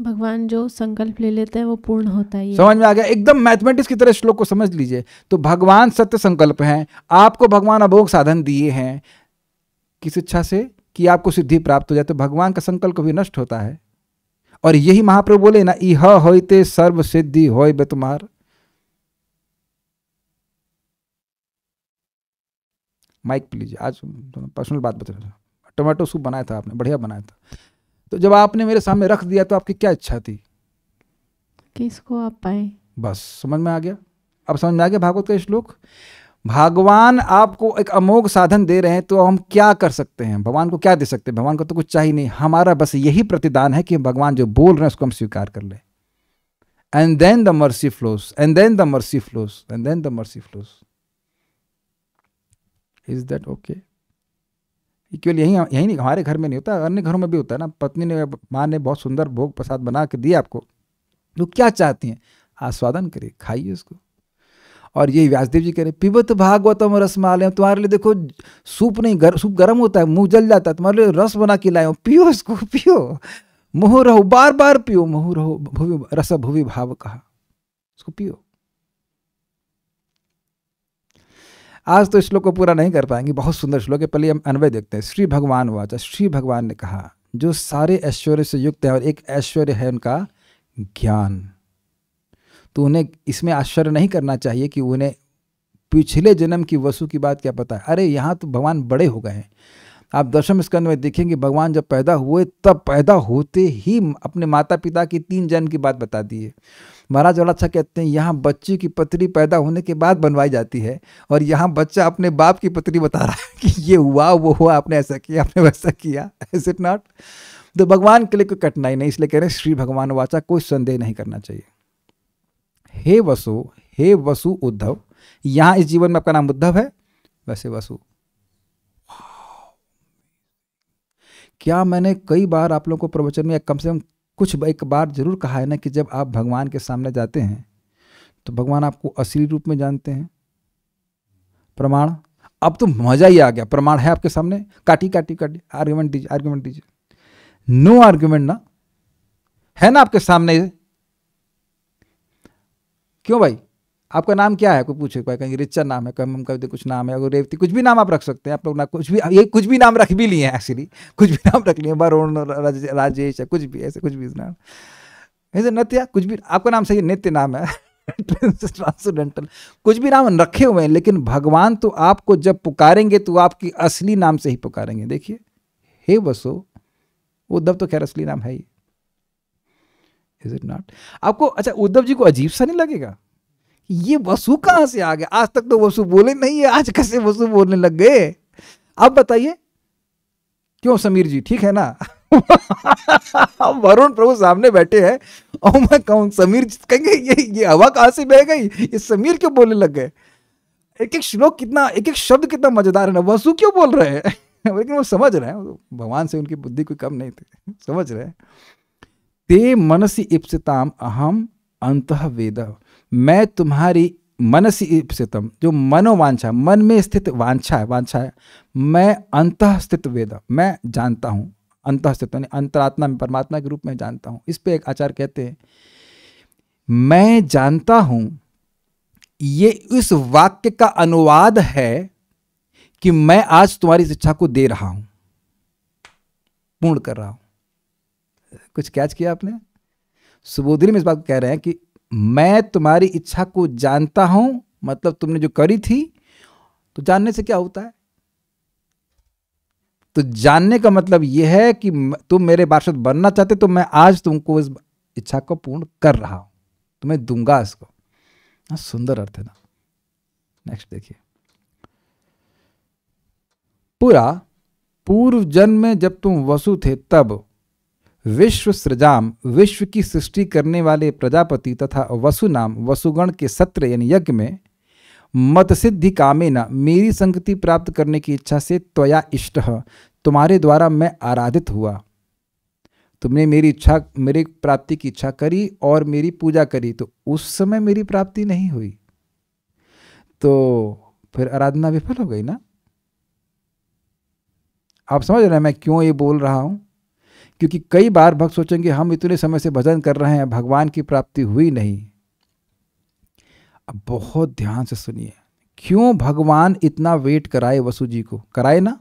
भगवान जो संकल्प ले लेते हैं वो पूर्ण होता है समझ में आ गया एकदम मैथमेटिक्स की तरह श्लोक को समझ लीजिए तो भगवान सत्य संकल्प है आपको भगवान अभोग साधन दिए हैं किस इच्छा से कि आपको सिद्धि प्राप्त हो जाए तो भगवान का संकल्प भी नष्ट होता है और यही महाप्रभु बोले ना इह हो सर्व सिद्धि होय बेतुमार माइक प्लीज आज पर्सनल बात बता रहा टोमेटो सूप बनाया था आपने बढ़िया बनाया था तो जब आपने मेरे सामने रख दिया तो आपकी क्या इच्छा थी किसको आप पाए बस समझ में आ गया अब समझ में आ गया भागवत का श्लोक भगवान आपको एक अमोघ साधन दे रहे हैं तो हम क्या कर सकते हैं भगवान को क्या दे सकते हैं भगवान को तो कुछ चाहिए नहीं हमारा बस यही प्रतिदान है कि भगवान जो बोल रहे हैं उसको हम स्वीकार कर ले and then the mercy flows and then the mercy flows and then the mercy flows is that okay केवल यही यही नहीं हमारे घर में नहीं होता अन्य घरों में भी होता है ना पत्नी ने माँ ने बहुत सुंदर भोग प्रसाद बना के दिया आपको तो क्या चाहती हैं आस्वादन करिए खाइए उसको और यही व्यासदेव जी कह रहे पिबत भागवतम रस माले तुम्हारे लिए देखो सूप नहीं गर, सूप गर्म होता है मुंह जल जाता है तुम्हारे लिए रस बना के लाए पियो इसको [laughs] पियो मोह रहो बार बार पियो मोह रहो भूवि रस भूवि भाव कहा इसको पियो आज तो श्लोक को पूरा नहीं कर पाएंगे बहुत सुंदर श्लोक है पहले हम अनवय देखते हैं श्री भगवान वाचा श्री भगवान ने कहा जो सारे ऐश्वर्य से युक्त है और एक ऐश्वर्य है उनका ज्ञान तो उन्हें इसमें आश्चर्य नहीं करना चाहिए कि उन्हें पिछले जन्म की वसु की बात क्या पता है अरे यहाँ तो भगवान बड़े हो गए हैं आप दशम स्कंद में देखेंगे भगवान जब पैदा हुए तब पैदा होते ही अपने माता पिता की तीन जन्म की बात बता दिए महाराज वाला अच्छा कहते हैं यहाँ बच्चे की पत्री पैदा होने के बाद बनवाई जाती है और यहाँ बच्चा अपने बाप की पत्री बता रहा है कि ये हुआ वो हुआ आपने ऐसा किया आपने वैसा किया इज इट नॉट तो भगवान के लिए कोई कठिनाई नहीं इसलिए कह रहे हैं श्री भगवान वाचा कोई संदेह नहीं करना चाहिए हे वसु हे वसु उद्धव यहाँ इस जीवन में आपका नाम उद्धव है वैसे वसु क्या मैंने कई बार आप लोगों को प्रवचन में कम से कम कुछ एक बार जरूर कहा है ना कि जब आप भगवान के सामने जाते हैं तो भगवान आपको असली रूप में जानते हैं प्रमाण अब तो मजा ही आ गया प्रमाण है आपके सामने काटी काटी काटी आर्ग्यूमेंट दीजिए आर्ग्यूमेंट दीजिए नो आर्ग्यूमेंट ना है ना आपके सामने क्यों भाई आपका नाम क्या है कोई पूछे भाई कहीं रिचा नाम है कहीं कभी कुछ नाम है अगर रेवती कुछ भी नाम आप रख सकते हैं आप लोग ना कुछ भी ये कुछ भी नाम रख भी लिए हैं एक्चुअली कुछ भी नाम रख लिए वरुण राजेश या कुछ भी ऐसे कुछ भी नाम ऐसे नत्या कुछ भी आपका नाम सही नित्य नाम है ट्रांसडेंटल [laughs] कुछ भी नाम रखे हुए हैं लेकिन भगवान तो आपको जब पुकारेंगे तो आपकी असली नाम से ही पुकारेंगे देखिए हे बसो उद्धव तो खैर असली नाम है ही इज इट नॉट आपको अच्छा उद्धव जी को अजीब सा नहीं लगेगा ये वसु कहां से आ गया आज तक तो वसु बोले नहीं है आज कैसे वसु बोलने लग गए आप बताइए क्यों समीर जी ठीक है ना [laughs] वरुण प्रभु सामने बैठे हैं और मैं कहूं समीर जी कहेंगे ये ये हवा कहां से बह गई ये समीर क्यों बोलने लग गए एक एक श्लोक कितना एक एक शब्द कितना मजेदार है ना वसु क्यों बोल रहे हैं [laughs] लेकिन वो समझ रहे हैं भगवान से उनकी बुद्धि कोई कम नहीं थी समझ रहे हैं ते मनसी इप्सिताम अहम अंत वेद मैं तुम्हारी मनसी इप्सितम जो मनोवांछा मन में स्थित वांछा है वांछा है मैं अंत स्थित वेद मैं जानता हूँ अंत स्थित यानी अंतरात्मा में परमात्मा के रूप में जानता हूँ इस पर एक आचार्य कहते हैं मैं जानता हूँ ये इस वाक्य का अनुवाद है कि मैं आज तुम्हारी शिक्षा को दे रहा हूँ पूर्ण कर रहा हूँ कुछ कैच किया आपने सुबोधनी में इस बात को कह रहे हैं कि मैं तुम्हारी इच्छा को जानता हूं मतलब तुमने जो करी थी तो जानने से क्या होता है तो जानने का मतलब यह है कि तुम मेरे पार्षद बनना चाहते तो मैं आज तुमको इस इच्छा को पूर्ण कर रहा हूं तुम्हें दूंगा इसको सुंदर अर्थ है ना नेक्स्ट देखिए पूरा पूर्व जन्म में जब तुम वसु थे तब विश्व सृजाम विश्व की सृष्टि करने वाले प्रजापति तथा वसु नाम वसुगण के सत्र यानी यज्ञ में मत सिद्धि कामे न मेरी संगति प्राप्त करने की इच्छा से त्वया इष्ट तुम्हारे द्वारा मैं आराधित हुआ तुमने मेरी इच्छा मेरी प्राप्ति की इच्छा करी और मेरी पूजा करी तो उस समय मेरी प्राप्ति नहीं हुई तो फिर आराधना विफल हो गई ना आप समझ रहे हैं मैं क्यों ये बोल रहा हूं क्योंकि कई बार भक्त सोचेंगे हम इतने समय से भजन कर रहे हैं भगवान की प्राप्ति हुई नहीं अब बहुत ध्यान से सुनिए क्यों भगवान इतना वेट कराए वसु जी को कराए ना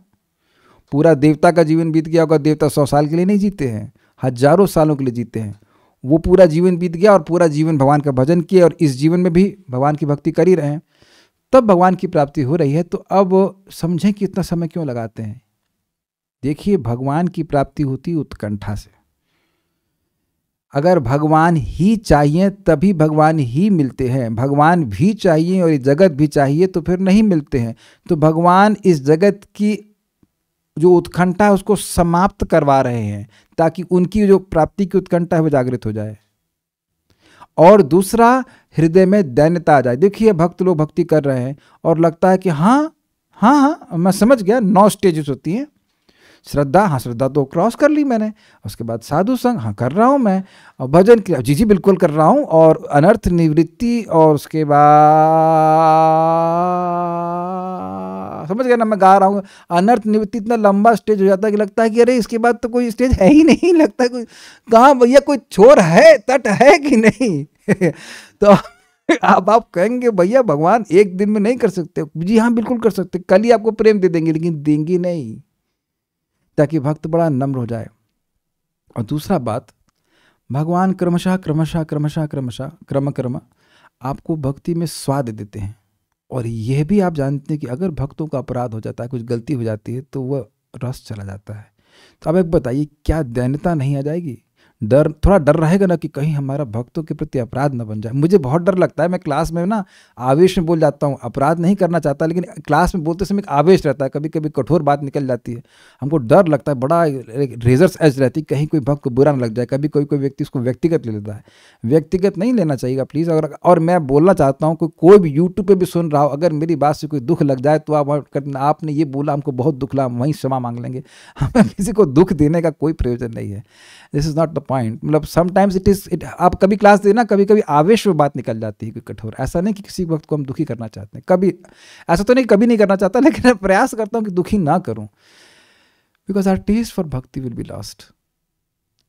पूरा देवता का जीवन बीत गया होगा देवता सौ साल के लिए नहीं जीते हैं हजारों सालों के लिए जीते हैं वो पूरा जीवन बीत गया और पूरा जीवन भगवान का भजन किया और इस जीवन में भी भगवान की भक्ति कर ही रहे हैं तब भगवान की प्राप्ति हो रही है तो अब समझें कि इतना समय क्यों लगाते हैं देखिए भगवान की प्राप्ति होती उत्कंठा से अगर भगवान ही चाहिए तभी भगवान ही मिलते हैं भगवान भी चाहिए और जगत भी चाहिए तो फिर नहीं मिलते हैं तो भगवान इस जगत की जो उत्कंठा है उसको समाप्त करवा रहे हैं ताकि उनकी जो प्राप्ति की उत्कंठा है वो जागृत हो जाए और दूसरा हृदय में दैन्यता आ जाए देखिए भक्त लोग भक्ति कर रहे हैं और लगता है कि हाँ हाँ हाँ मैं समझ गया नौ स्टेजेस होती हैं श्रद्धा हाँ श्रद्धा तो क्रॉस कर ली मैंने उसके बाद साधु संग हाँ कर रहा हूँ मैं और भजन क्रिया जी जी बिल्कुल कर रहा हूँ और अनर्थ निवृत्ति और उसके बाद समझ गया ना मैं गा रहा हूँ अनर्थ निवृत्ति इतना लंबा स्टेज हो जाता है कि लगता है कि अरे इसके बाद तो कोई स्टेज है ही नहीं लगता कोई कहाँ भैया कोई छोर है तट है कि नहीं [laughs] तो आप आप कहेंगे भैया भगवान एक दिन में नहीं कर सकते जी हाँ बिल्कुल कर सकते कल ही आपको प्रेम दे देंगे लेकिन देंगे नहीं ताकि भक्त बड़ा नम्र हो जाए और दूसरा बात भगवान क्रमशः क्रमशः क्रमशः क्रमशः क्रम क्रम आपको भक्ति में स्वाद देते हैं और यह भी आप जानते हैं कि अगर भक्तों का अपराध हो जाता है कुछ गलती हो जाती है तो वह रस चला जाता है तो अब एक बताइए क्या दैनता नहीं आ जाएगी डर थोड़ा डर रहेगा ना कि कहीं हमारा भक्तों के प्रति अपराध ना बन जाए मुझे बहुत डर लगता है मैं क्लास में ना आवेश में बोल जाता हूँ अपराध नहीं करना चाहता लेकिन क्लास में बोलते समय एक आवेश रहता है कभी कभी कठोर बात निकल जाती है हमको डर लगता है बड़ा रेजर्स एज रहती कहीं कोई भक्त को बुरा ना लग जाए कभी कोई कोई व्यक्ति उसको व्यक्तिगत ले लेता है व्यक्तिगत नहीं लेना चाहिए प्लीज़ अगर और मैं बोलना चाहता हूँ कि कोई भी यूट्यूब पर भी सुन रहा हो अगर मेरी बात से कोई दुख लग जाए तो आप आपने ये बोला हमको बहुत दुख ला वहीं क्षमा मांग लेंगे [laughs] हमें किसी को दुख देने का कोई प्रयोजन नहीं है this is not the point मतलब समटाइम्स इट इज़ इट आप कभी क्लास देना कभी कभी आवेश में बात निकल जाती है कोई कठोर ऐसा नहीं कि किसी वक्त को हम दुखी करना चाहते हैं कभी ऐसा तो नहीं कभी नहीं करना चाहता लेकिन मैं प्रयास करता हूँ कि दुखी ना करूँ because our taste for bhakti will be lost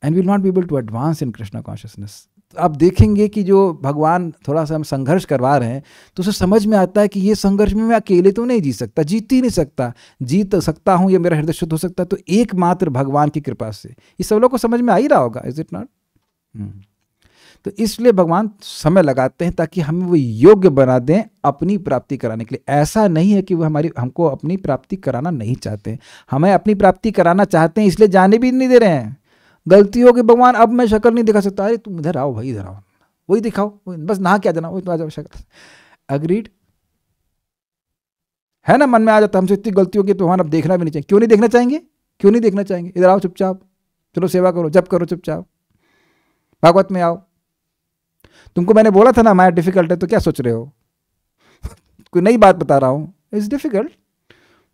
and will not be able to advance in Krishna consciousness तो आप देखेंगे कि जो भगवान थोड़ा सा हम संघर्ष करवा रहे हैं तो उसे समझ में आता है कि ये संघर्ष में मैं अकेले तो नहीं जी सकता जीत ही नहीं सकता जीत सकता हूँ या मेरा हृदय शुद्ध हो सकता है तो एकमात्र भगवान की कृपा से ये सब लोग को समझ में आ ही रहा होगा इज इट नॉट तो इसलिए भगवान समय लगाते हैं ताकि हमें वो योग्य बना दें अपनी प्राप्ति कराने के लिए ऐसा नहीं है कि वो हमारी हमको अपनी प्राप्ति कराना नहीं चाहते हमें अपनी प्राप्ति कराना चाहते हैं इसलिए जाने भी नहीं दे रहे हैं गलती हो भगवान अब मैं शक्ल नहीं दिखा सकता अरे तुम इधर आओ भाई इधर आओ वही दिखाओ बस नहा क्या देना वही तो आ जाओ शक्ल अग्रीड है ना मन में आ जाता हमसे इतनी गलती होगी तो अब देखना भी नहीं चाहिए क्यों नहीं देखना चाहेंगे क्यों नहीं देखना चाहेंगे इधर आओ चुपचाप चलो सेवा करो जब करो चुपचाप भागवत में आओ तुमको मैंने बोला था ना माया डिफिकल्ट है तो क्या सोच रहे हो [laughs] कोई नई बात बता रहा हूँ इट्स डिफिकल्ट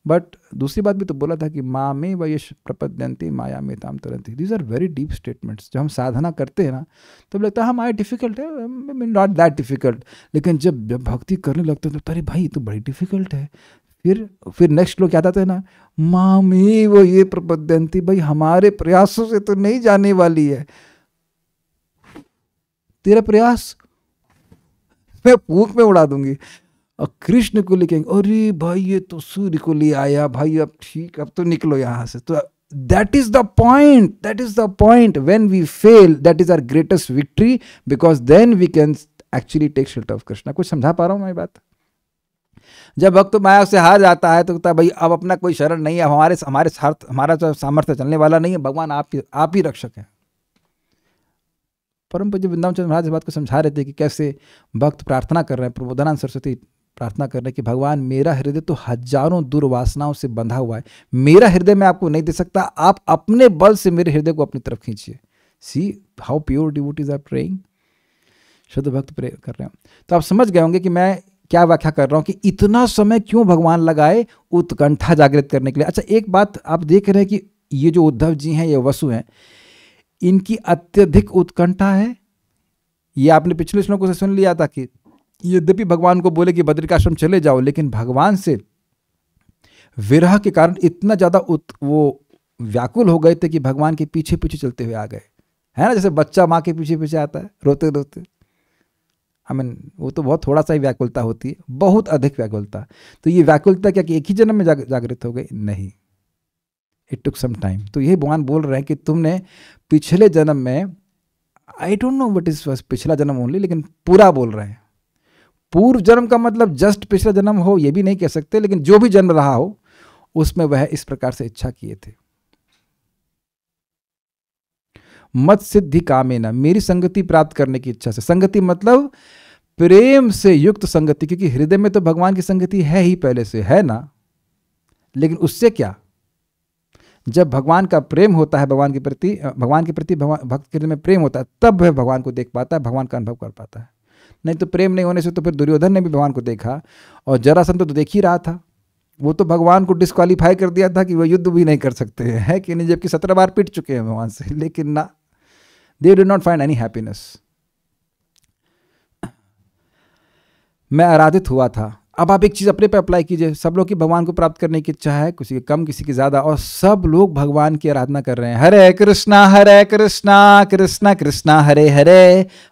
बट दूसरी बात भी तो बोला था कि माँ में व यश प्रपद्यंते माया में ताम तरंती these are very deep statements जब हम साधना करते हैं ना तो लगता है हम हमारे डिफिकल्ट है नॉट दैट डिफिकल्ट लेकिन जब जब भक्ति करने लगते हैं तो अरे भाई तो बड़ी डिफिकल्ट है फिर फिर नेक्स्ट लोग क्या आते हैं ना माँ में वो ये प्रपद्यंती भाई हमारे प्रयासों से तो नहीं जाने वाली है तेरा प्रयास मैं पूख में उड़ा दूंगी और कृष्ण को लेके अरे भाई ये तो सूर्य को ले आया भाई अब ठीक अब तो निकलो यहाँ से तो that is the point that is the point when we fail that is our greatest victory because then we can actually take shelter of Krishna कुछ समझा पा रहा हूँ मैं बात जब भक्त माया से हार जाता है तो कहता भाई अब अपना कोई शरण नहीं है हमारे हमारे सार्थ हमारा जो तो सामर्थ्य चलने वाला नहीं है भगवान आप ही आप ही रक्षक हैं परम पूज्य वृंदावन चंद्र महाराज इस बात को समझा रहे थे कि कैसे भक्त प्रार्थना कर रहे हैं प्रबोधनान सरस्वती प्रार्थना रहे कि भगवान मेरा हृदय तो हजारों दुर्वासनाओं से बंधा हुआ है मेरा हृदय मैं आपको नहीं दे सकता आप अपने बल से मेरे हृदय को अपनी तरफ खींचिए see how pure devotees are praying शुद्ध भक्त प्रे कर रहे हो तो आप समझ गए होंगे कि मैं क्या व्याख्या कर रहा हूँ कि इतना समय क्यों भगवान लगाए उत्कंठा जागृत करने के लिए अच्छा एक बात आप देख रहे हैं कि ये जो उद्धव जी हैं ये वसु हैं इनकी अत्यधिक उत्कंठा है ये आपने पिछले श्लोकों से सुन लिया था कि यद्यपि भगवान को बोले कि बद्रिकाश्रम चले जाओ लेकिन भगवान से विरह के कारण इतना ज़्यादा वो व्याकुल हो गए थे कि भगवान के पीछे पीछे चलते हुए आ गए है ना जैसे बच्चा माँ के पीछे पीछे आता है रोते रोते आई मीन वो तो बहुत थोड़ा सा ही व्याकुलता होती है बहुत अधिक व्याकुलता तो ये व्याकुलता क्या कि एक ही जन्म में जागृत हो गई नहीं इट टुक सम टाइम तो यही भगवान बोल रहे हैं कि तुमने पिछले जन्म में I don't know what is पिछला जन्म ओनली लेकिन पूरा बोल रहे हैं पूर्व जन्म का मतलब जस्ट पिछला जन्म हो यह भी नहीं कह सकते लेकिन जो भी जन्म रहा हो उसमें वह इस प्रकार से इच्छा किए थे मत सिद्धि कामेना मेरी संगति प्राप्त करने की इच्छा से संगति मतलब प्रेम से युक्त संगति क्योंकि हृदय में तो भगवान की संगति है ही पहले से है ना लेकिन उससे क्या जब भगवान का प्रेम होता है भगवान के प्रति भगवान के प्रति भक्त के हृदय में प्रेम होता है तब वह भगवान को देख पाता है भगवान का अनुभव कर पाता है नहीं तो प्रेम नहीं होने से तो फिर दुर्योधन ने भी भगवान को देखा और जरासन तो, तो देख ही रहा था वो तो भगवान को डिस्कालीफाई कर दिया था कि वह युद्ध भी नहीं कर सकते हैं कि नहीं जबकि सत्रह बार पिट चुके हैं भगवान से लेकिन ना they do not find any happiness मैं आराधित हुआ था अब आप एक चीज़ अपने पर अप्लाई कीजिए सब लोग की भगवान को प्राप्त करने की इच्छा है किसी की कम किसी की ज़्यादा और सब लोग भगवान की आराधना कर रहे हैं हरे कृष्णा हरे कृष्णा कृष्णा कृष्णा हरे हरे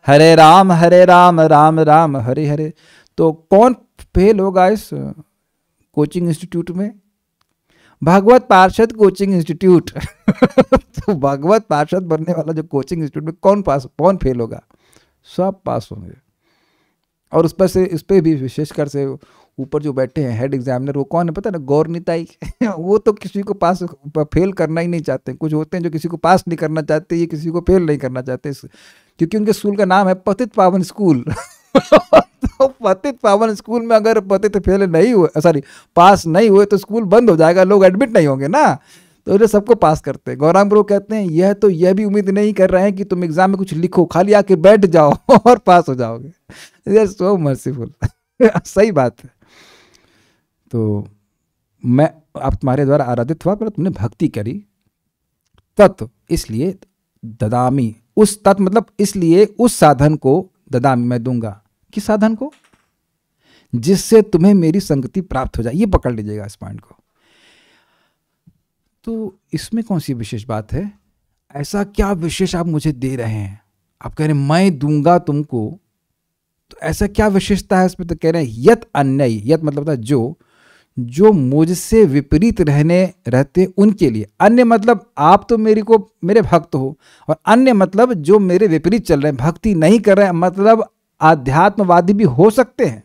हरे राम हरे राम राम राम हरे हरे तो कौन फेल होगा इस कोचिंग इंस्टीट्यूट में भगवत पार्षद कोचिंग इंस्टीट्यूट [laughs] तो भगवत पार्षद बनने वाला जो कोचिंग इंस्टीट्यूट में कौन पास कौन फेल होगा सब पास होंगे और उस पर से उस पर भी विशेषकर से ऊपर जो बैठे हैं हेड एग्जामिनर वो कौन है पता ना गौर [laughs] वो तो किसी को पास फेल करना ही नहीं चाहते कुछ होते हैं जो किसी को पास नहीं करना चाहते ये किसी को फेल नहीं करना चाहते क्योंकि उनके स्कूल का नाम है पतित पावन स्कूल [laughs] तो पतित पावन स्कूल में अगर पतित फेल नहीं हुए सॉरी पास नहीं हुए तो स्कूल बंद हो जाएगा लोग एडमिट नहीं होंगे ना तो इसे सबको पास करते हैं गौरांग ब्रो कहते हैं यह तो यह भी उम्मीद नहीं कर रहे हैं कि तुम एग्जाम में कुछ लिखो खाली आके बैठ जाओ [laughs] और पास हो जाओगे दे आर सो मर्सीफुल सही बात है तो मैं आप तुम्हारे द्वारा आराधित हुआ पर तुमने भक्ति करी तत्व इसलिए ददामी उस तत्व मतलब इसलिए उस साधन को ददामी मैं दूंगा किस साधन को जिससे तुम्हें मेरी संगति प्राप्त हो जाए ये पकड़ लीजिएगा इस पॉइंट को तो इसमें कौन सी विशेष बात है ऐसा क्या विशेष आप मुझे दे रहे हैं आप कह रहे हैं मैं दूंगा तुमको तो ऐसा क्या विशेषता है उसमें तो कह रहे हैं यत अन्य यत मतलब था जो जो मुझसे विपरीत रहने रहते उनके लिए अन्य मतलब आप तो मेरे को मेरे भक्त हो और अन्य मतलब जो मेरे विपरीत चल रहे हैं भक्ति नहीं कर रहे हैं मतलब आध्यात्मवादी भी हो सकते हैं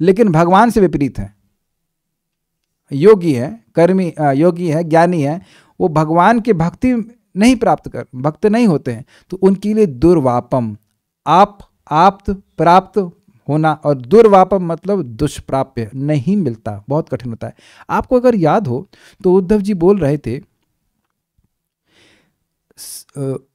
लेकिन भगवान से विपरीत हैं योगी है कर्मी योगी है ज्ञानी है वो भगवान की भक्ति नहीं प्राप्त कर भक्त नहीं होते हैं तो उनके लिए दुर्वापम आप आप्त प्राप्त होना और दुर्वाप मतलब दुष्प्राप्य नहीं मिलता बहुत कठिन होता है आपको अगर याद हो तो उद्धव जी बोल रहे थे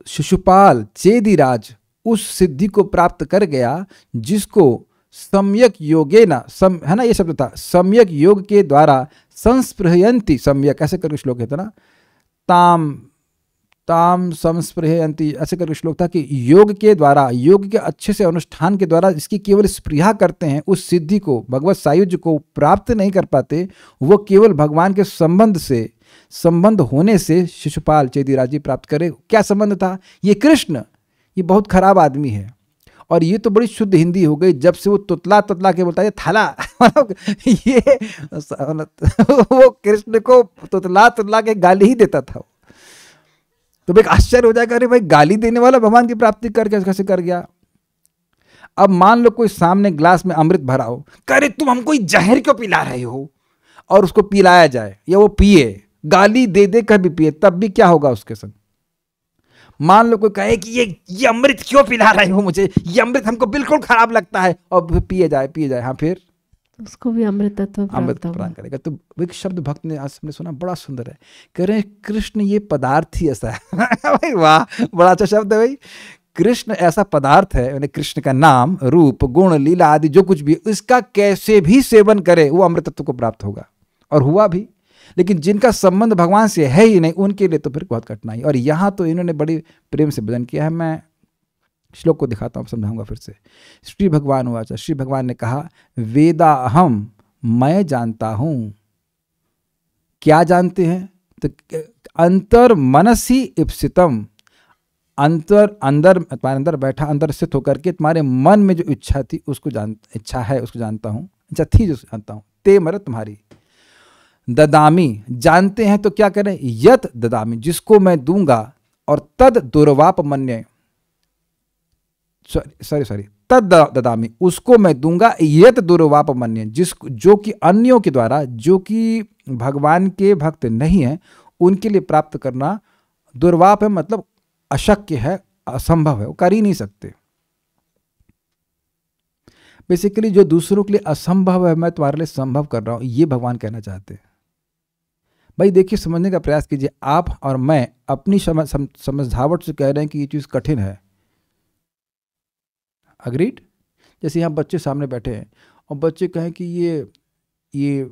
शिशुपाल चेदिराज उस सिद्धि को प्राप्त कर गया जिसको सम्यक योगे ना सम है ना ये शब्द था सम्यक योग के द्वारा संस्पृहयंती सम्यक ऐसे करके श्लोक है ना ताम ताम अंति ऐसे करके श्लोक था कि योग के द्वारा योग के अच्छे से अनुष्ठान के द्वारा इसकी केवल स्पृहा करते हैं उस सिद्धि को भगवत सायुज को प्राप्त नहीं कर पाते वो केवल भगवान के संबंध से संबंध होने से शिशुपाल चेदिराजी प्राप्त करे क्या संबंध था ये कृष्ण ये बहुत खराब आदमी है और ये तो बड़ी शुद्ध हिंदी हो गई जब से वो तुतला तुतला के बोलता है थाला [laughs] मतलब ये मतलब [laughs] वो कृष्ण को तुतला तुतला के गाली ही देता था तो एक आश्चर्य हो जाएगा अरे भाई गाली देने वाला भगवान की प्राप्ति करके कैसे कर गया अब मान लो कोई सामने ग्लास में अमृत भरा हो करे तुम हमको जहर क्यों पिला रहे हो और उसको पिलाया जाए या वो पिए गाली दे दे कर भी पिए तब भी क्या होगा उसके संग मान लो कोई कहे कि ये ये अमृत क्यों पिला रहे हो मुझे ये अमृत हमको बिल्कुल खराब लगता है और पिए जाए पिए जाए हाँ फिर उसको भी अमृतत्व अमृत प्रदान करेगा तो एक शब्द भक्त ने आज हमने सुना बड़ा सुंदर है कह रहे हैं कृष्ण ये पदार्थ ही ऐसा है [laughs] वाह बड़ा अच्छा शब्द है भाई कृष्ण ऐसा पदार्थ है यानी कृष्ण का नाम रूप गुण लीला आदि जो कुछ भी इसका कैसे भी सेवन करे वो अमृतत्व को प्राप्त होगा और हुआ भी लेकिन जिनका संबंध भगवान से है ही नहीं उनके लिए तो फिर बहुत कठिनाई और यहाँ तो इन्होंने बड़ी प्रेम से भजन किया है मैं श्लोक को दिखाता हूँ समझाऊंगा फिर से श्री भगवान वाचा अच्छा। श्री भगवान ने कहा वेदा अहम मैं जानता हूं क्या जानते हैं तो अंतर मनसी इप्सितम अंतर अंदर तुम्हारे अंदर बैठा अंदर स्थित होकर के तुम्हारे मन में जो इच्छा थी उसको जान इच्छा है उसको जानता हूँ इच्छा थी जो जानता हूँ ते मर तुम्हारी ददामी जानते हैं तो क्या करें यत ददामी जिसको मैं दूंगा और तद दुर्वाप मन्य सॉरी सॉरी तद ददामी उसको मैं दूंगा यत दुर्वाप मन्य जिस जो कि अन्यों के द्वारा जो कि भगवान के भक्त नहीं है उनके लिए प्राप्त करना दुर्वाप है मतलब अशक्य है असंभव है वो कर ही नहीं सकते बेसिकली जो दूसरों के लिए असंभव है मैं तुम्हारे लिए संभव कर रहा हूं ये भगवान कहना चाहते हैं भाई देखिए समझने का प्रयास कीजिए आप और मैं अपनी समझ समझावट से कह रहे हैं कि ये चीज़ कठिन है अग्रीड जैसे यहाँ बच्चे सामने बैठे हैं और बच्चे कहें कि ये ये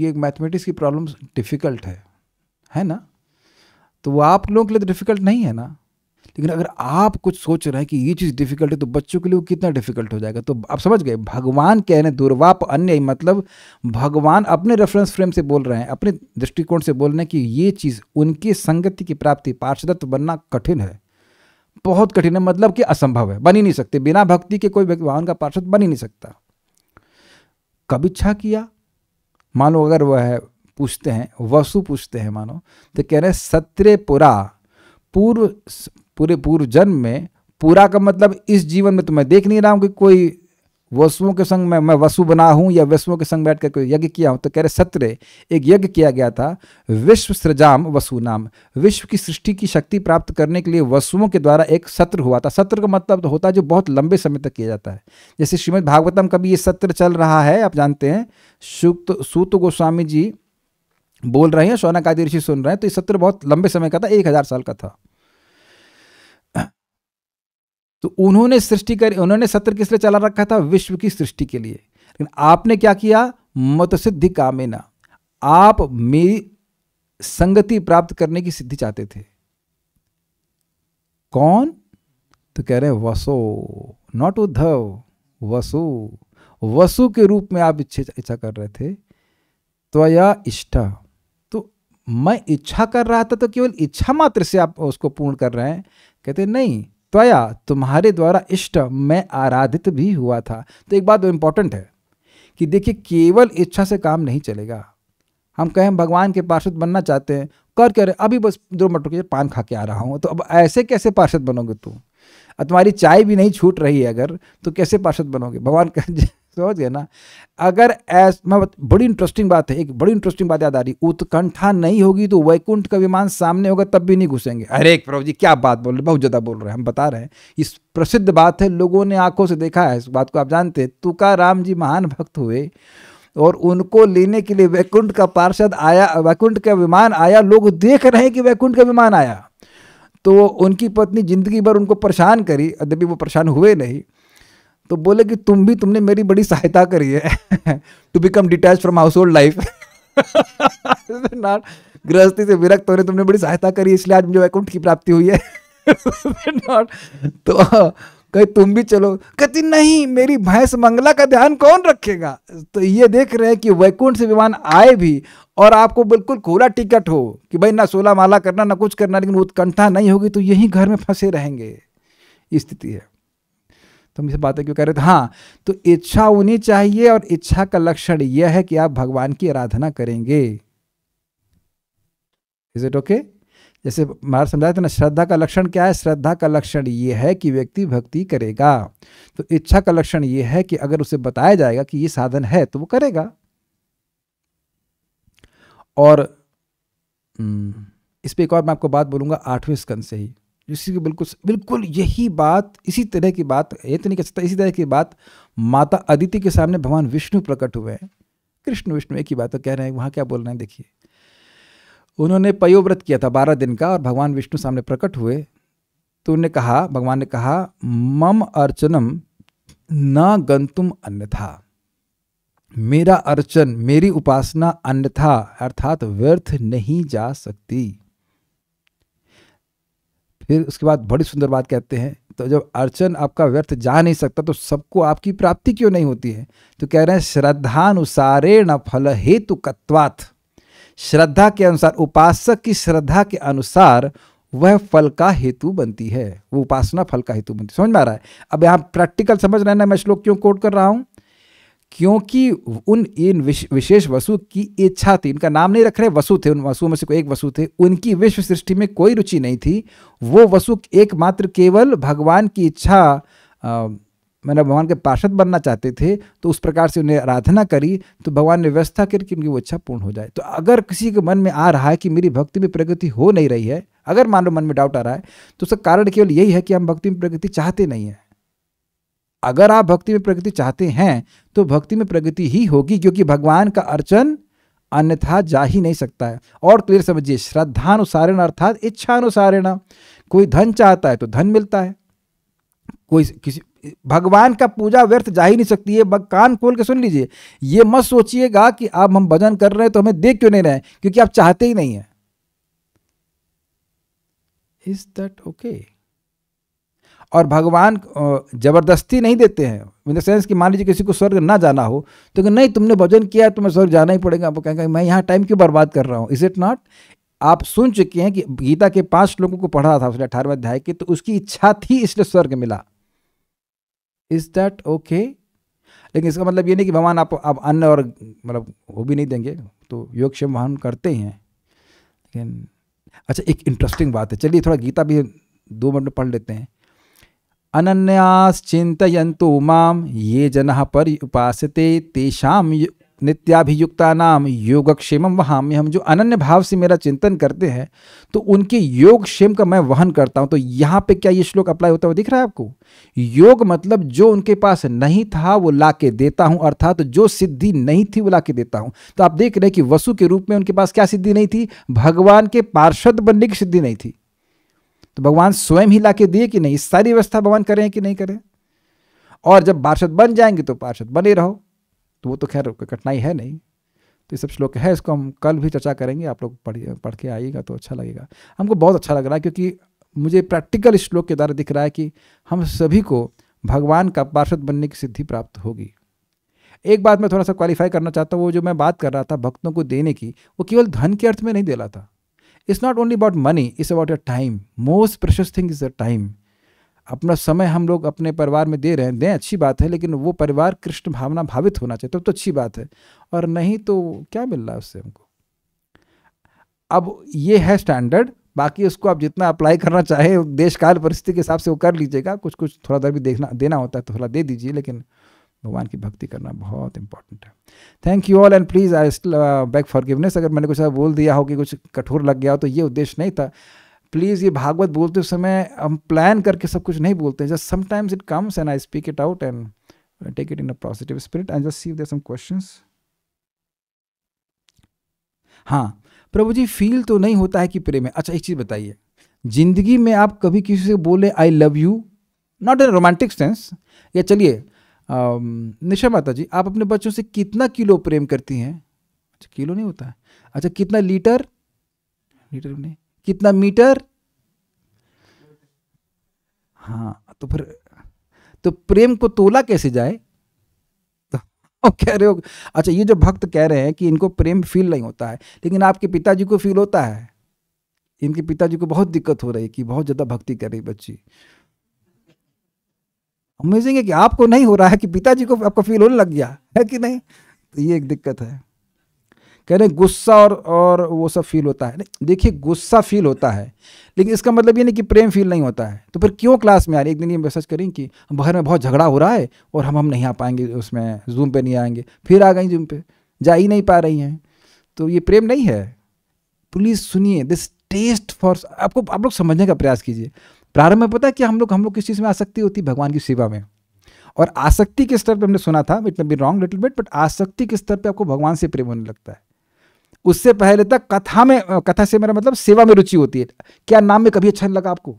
ये मैथमेटिक्स की प्रॉब्लम्स डिफ़िकल्ट है है ना तो वो आप लोगों के लिए तो डिफ़िकल्ट नहीं है ना लेकिन अगर आप कुछ सोच रहे हैं कि ये चीज़ डिफ़िकल्ट है तो बच्चों के लिए वो कितना डिफ़िकल्ट हो जाएगा तो आप समझ गए भगवान कहने दुर्वाप अन्य मतलब भगवान अपने रेफरेंस फ्रेम से बोल रहे हैं अपने दृष्टिकोण से बोल रहे हैं कि ये चीज़ उनकी संगति की प्राप्ति पार्षदत्व बनना कठिन है बहुत कठिन है मतलब कि असंभव है बन ही नहीं सकते बिना भक्ति के कोई भगवान का पार्षद बन ही नहीं सकता कब इच्छा किया मानो अगर वह है पूछते हैं वसु पूछते हैं मानो तो कह रहे हैं सत्रे पुरा पूर्व पूरे पूर्व जन्म में पूरा का मतलब इस जीवन में तो मैं देख नहीं रहा हूं कि कोई वसुओं के संग में मैं वसु बना हूँ या वसुओं के संग बैठ कर कोई यज्ञ किया हूँ तो कह रहे सत्र एक यज्ञ किया गया था विश्व सृजाम वसु नाम विश्व की सृष्टि की शक्ति प्राप्त करने के लिए वसुओं के द्वारा एक सत्र हुआ था सत्र का मतलब तो होता है जो बहुत लंबे समय तक किया जाता है जैसे श्रीमद भागवतम का भी ये सत्र चल रहा है आप जानते हैं सूक्त सूत गोस्वामी जी बोल रहे हैं शौनक आदि ऋषि सुन रहे हैं तो ये सत्र बहुत लंबे समय का था एक हज़ार साल का था तो उन्होंने सृष्टि कर उन्होंने सत्र किस लिए चला रखा था विश्व की सृष्टि के लिए लेकिन आपने क्या किया मत सिद्धि कामेना आप मेरी संगति प्राप्त करने की सिद्धि चाहते थे कौन तो कह रहे हैं वसो नॉट उद्धव वसु वसु के रूप में आप इच्छा इच्छा कर रहे थे तो या इष्टा तो मैं इच्छा कर रहा था तो केवल इच्छा मात्र से आप उसको पूर्ण कर रहे हैं कहते नहीं त्वया तुम्हारे द्वारा इष्ट मैं आराधित भी हुआ था तो एक बात इंपॉर्टेंट तो है कि देखिए केवल इच्छा से काम नहीं चलेगा हम कहें भगवान के पार्षद बनना चाहते हैं कर क्या रहे अभी बस दो मटर के पान खा के आ रहा हूँ तो अब ऐसे कैसे पार्षद बनोगे तुम तुम्हारी चाय भी नहीं छूट रही है अगर तो कैसे पार्षद बनोगे भगवान कह समझ गए ना अगर ऐस मैं बड़ी इंटरेस्टिंग बात है एक बड़ी इंटरेस्टिंग बात याद आ रही उत्कंठा नहीं होगी तो वैकुंठ का विमान सामने होगा तब भी नहीं घुसेंगे अरे एक प्रभु जी क्या बात बोल रहे बहुत ज़्यादा बोल रहे हैं हम बता रहे हैं इस प्रसिद्ध बात है लोगों ने आंखों से देखा है इस बात को आप जानते तुकाराम जी महान भक्त हुए और उनको लेने के लिए वैकुंठ का पार्षद आया वैकुंठ का विमान आया लोग देख रहे हैं कि वैकुंठ का विमान आया तो उनकी पत्नी जिंदगी भर उनको परेशान करी अद्यपि वो परेशान हुए नहीं तो बोले कि तुम भी तुमने मेरी बड़ी सहायता करी है to become detach from household life not गृहस्थी से विरक्त होने तुमने बड़ी सहायता करी इसलिए आज मुझे वैकुंठ की प्राप्ति हुई है [laughs] तो कहे तुम भी चलो कहती नहीं मेरी भैंस मंगला का ध्यान कौन रखेगा तो ये देख रहे हैं कि वैकुंठ से विमान आए भी और आपको बिल्कुल खुला टिकट हो कि भाई ना सोला माला करना ना कुछ करना लेकिन उत्कंठा नहीं होगी तो यही घर में फंसे रहेंगे स्थिति है तो हम इसे बातें क्यों कर रहे थे हाँ तो इच्छा होनी चाहिए और इच्छा का लक्षण यह है कि आप भगवान की आराधना करेंगे इज इट ओके जैसे महाराज समझाते ना श्रद्धा का लक्षण क्या है श्रद्धा का लक्षण ये है कि व्यक्ति भक्ति करेगा तो इच्छा का लक्षण ये है कि अगर उसे बताया जाएगा कि ये साधन है तो वो करेगा और हम्म, इस पर एक और मैं आपको बात बोलूंगा आठवें स्कंद से ही जिसकी बिल्कुल बिल्कुल यही बात इसी तरह की बात ये तो नहीं कह सकता इसी तरह की बात माता अदिति के सामने भगवान विष्णु प्रकट हुए हैं कृष्ण विष्णु एक ही बात तो कह रहे हैं वहाँ क्या बोल रहे हैं देखिए उन्होंने पयोव्रत किया था बारह दिन का और भगवान विष्णु सामने प्रकट हुए तो उन्होंने कहा भगवान ने कहा मम अर्चनम न गंतुम अन्यथा मेरा अर्चन मेरी उपासना अन्यथा अर्थात व्यर्थ नहीं जा सकती फिर उसके बाद बड़ी सुंदर बात कहते हैं तो जब अर्चन आपका व्यर्थ जा नहीं सकता तो सबको आपकी प्राप्ति क्यों नहीं होती है तो कह रहे हैं श्रद्धानुसारे न फल हेतु कत्वात् श्रद्धा के अनुसार उपासक की श्रद्धा के अनुसार वह फल का हेतु बनती है वो उपासना फल का हेतु बनती है समझ में आ रहा है अब यहाँ प्रैक्टिकल समझ रहे हैं ना मैं श्लोक क्यों कोट कर रहा हूँ क्योंकि उन इन विशेष वसु की इच्छा थी इनका नाम नहीं रख रहे वसु थे उन वसुओं में से कोई एक वसु थे उनकी विश्व सृष्टि में कोई रुचि नहीं थी वो वसु एकमात्र केवल भगवान की इच्छा मैंने मतलब भगवान के पार्षद बनना चाहते थे तो उस प्रकार से उन्हें आराधना करी तो भगवान ने व्यवस्था करके कि उनकी वो इच्छा पूर्ण हो जाए तो अगर किसी के मन में आ रहा है कि मेरी भक्ति में प्रगति हो नहीं रही है अगर मान लो मन में डाउट आ रहा है तो उसका कारण केवल यही है कि हम भक्ति में प्रगति चाहते नहीं हैं अगर आप भक्ति में प्रगति चाहते हैं तो भक्ति में प्रगति ही होगी क्योंकि भगवान का अर्चन अन्यथा जा ही नहीं सकता है और क्लियर तो समझिए श्रद्धानुसारण अर्थात इच्छानुसारेण कोई धन चाहता है तो धन मिलता है कोई किसी भगवान का पूजा व्यर्थ जा ही नहीं सकती है कान खोल के सुन लीजिए ये मत सोचिएगा कि आप हम भजन कर रहे हैं तो हमें देख क्यों नहीं रहे क्योंकि आप चाहते ही नहीं है इज दैट ओके और भगवान ज़बरदस्ती नहीं देते हैं इन द सेंस कि मान लीजिए किसी को स्वर्ग ना जाना हो तो कि नहीं तुमने भजन किया है तो तुम्हें स्वर्ग जाना ही पड़ेगा आपको कहेंगे मैं यहाँ टाइम क्यों बर्बाद कर रहा हूँ इज़ इट नॉट आप सुन चुके हैं कि गीता के पांच लोगों को पढ़ा था उसने अठारहवें अध्याय के तो उसकी इच्छा थी इसलिए स्वर्ग मिला इज दैट ओके लेकिन इसका मतलब ये नहीं कि भगवान आप आप अन्न और मतलब वो भी नहीं देंगे तो योग वाहन करते हैं लेकिन अच्छा एक इंटरेस्टिंग बात है चलिए थोड़ा गीता भी दो मिनट में पढ़ लेते हैं अनन्यास चिंतु माम ये जन पर उपासते तेषाम नित्याभियुक्ता नाम वहाँ में हम जो अनन्य भाव से मेरा चिंतन करते हैं तो उनके योगक्षेम का मैं वहन करता हूँ तो यहाँ पे क्या ये श्लोक अप्लाई होता है दिख रहा है आपको योग मतलब जो उनके पास नहीं था वो ला के देता हूँ अर्थात तो जो सिद्धि नहीं थी वो ला के देता हूँ तो आप देख रहे हैं कि वसु के रूप में उनके पास क्या सिद्धि नहीं थी भगवान के पार्षद बनने की सिद्धि नहीं थी तो भगवान स्वयं ही ला के दिए कि नहीं सारी व्यवस्था भगवान करें कि नहीं करें और जब पार्षद बन जाएंगे तो पार्षद बने रहो तो वो तो खैर कठिनाई है नहीं तो ये सब श्लोक है इसको हम कल भी चर्चा करेंगे आप लोग पढ़ पढ़ के आइएगा तो अच्छा लगेगा हमको बहुत अच्छा लग रहा है क्योंकि मुझे प्रैक्टिकल श्लोक के द्वारा दिख रहा है कि हम सभी को भगवान का पार्षद बनने की सिद्धि प्राप्त होगी एक बात मैं थोड़ा सा क्वालिफाई करना चाहता हूँ वो जो मैं बात कर रहा था भक्तों को देने की वो केवल धन के अर्थ में नहीं दे रहा था it's not only about money it's about your time most precious thing is your time अपना समय हम लोग अपने परिवार में दे रहे हैं दें अच्छी बात है लेकिन वो परिवार कृष्ण भावना भावित होना चाहिए तब तो, तो अच्छी बात है और नहीं तो क्या मिल रहा है उससे हमको अब ये है स्टैंडर्ड बाकी उसको आप जितना अप्लाई करना चाहे देश काल परिस्थिति के हिसाब से वो कर लीजिएगा कुछ कुछ थोड़ा देर भी देखना देना होता है तो थोड़ा दे दीजिए लेकिन भगवान की भक्ति करना बहुत इंपॉर्टेंट है thank you all and please I still beg forgiveness अगर मैंने कुछ बोल दिया हो कि कुछ कठोर लग गया हो तो ये उद्देश्य नहीं था प्लीज़ ये भागवत बोलते समय हम प्लान करके सब कुछ नहीं बोलते हैं just sometimes it comes and I speak it out and take it in a positive spirit and just see there some हाँ प्रभु जी फील तो नहीं होता है कि प्रेम है अच्छा एक चीज़ बताइए जिंदगी में आप कभी किसी से बोले I love you not in romantic sense या चलिए निशा माता जी आप अपने बच्चों से कितना किलो प्रेम करती हैं अच्छा किलो नहीं होता है अच्छा कितना लीटर लीटर नहीं कितना मीटर हाँ तो फिर तो प्रेम को तोला कैसे जाए तो [laughs] कह रहे हो अच्छा ये जो भक्त कह रहे हैं कि इनको प्रेम फील नहीं होता है लेकिन आपके पिताजी को फील होता है इनके पिताजी को बहुत दिक्कत हो रही है कि बहुत ज़्यादा भक्ति कर रही बच्ची अमेजिंग है कि आपको नहीं हो रहा है कि पिताजी को आपको फील होने लग गया है कि नहीं तो ये एक दिक्कत है कह रहे हैं गुस्सा और और वो सब फील होता है देखिए गुस्सा फील होता है लेकिन इसका मतलब ये नहीं कि प्रेम फील नहीं होता है तो फिर क्यों क्लास में आ रही एक दिन ये मैसेज करें कि घर में बहुत झगड़ा हो रहा है और हम हम नहीं आ पाएंगे उसमें जूम पे नहीं आएंगे फिर आ गई जूम पे जा ही नहीं पा रही हैं तो ये प्रेम नहीं है प्लीज़ सुनिए दिस टेस्ट फॉर आपको आप लोग समझने का प्रयास कीजिए प्रारंभ में पता है कि हम लोग हम लोग किस चीज़ में आसक्ति होती है भगवान की सेवा में और आसक्ति के स्तर पर हमने सुना था it may be wrong little bit but आसक्ति के स्तर पर आपको भगवान से प्रेम होने लगता है उससे पहले तक कथा में कथा से मेरा मतलब सेवा में रुचि होती है क्या नाम में कभी अच्छा नहीं लगा आपको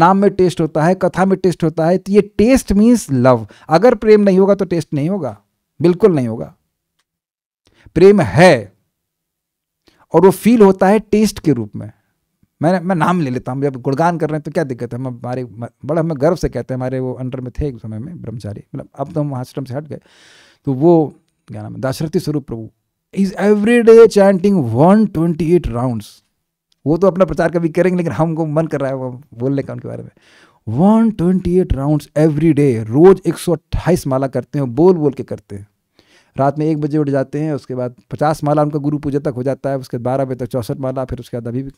नाम में टेस्ट होता है कथा में टेस्ट होता है तो ये टेस्ट मीन्स लव अगर प्रेम नहीं होगा तो टेस्ट नहीं होगा बिल्कुल नहीं होगा प्रेम है और वो फील होता है टेस्ट के रूप में मैं मैं नाम ले लेता हूँ जब गुणगान कर रहे हैं तो क्या दिक्कत है हम हमारे बड़ा हमें गर्व से कहते हैं हमारे वो अंडर में थे एक समय में ब्रह्मचारी मतलब अब तो हम आश्रम से हट गए तो वो क्या नाम है Dasharathi Swarup Prabhu is every day chanting one twenty eight rounds वो तो अपना प्रचार कभी करेंगे लेकिन हमको मन कर रहा है वो बोलने का उनके बारे में one twenty eight round every day रोज़ एक सौ अट्ठाईस माला करते हैं बोल बोल के करते हैं रात में एक बजे उठ जाते हैं उसके बाद पचास माला उनका गुरु पूजा तक हो जाता है उसके बाद बारह बजे तक चौंसठ माला फिर उसके बाद अभी भी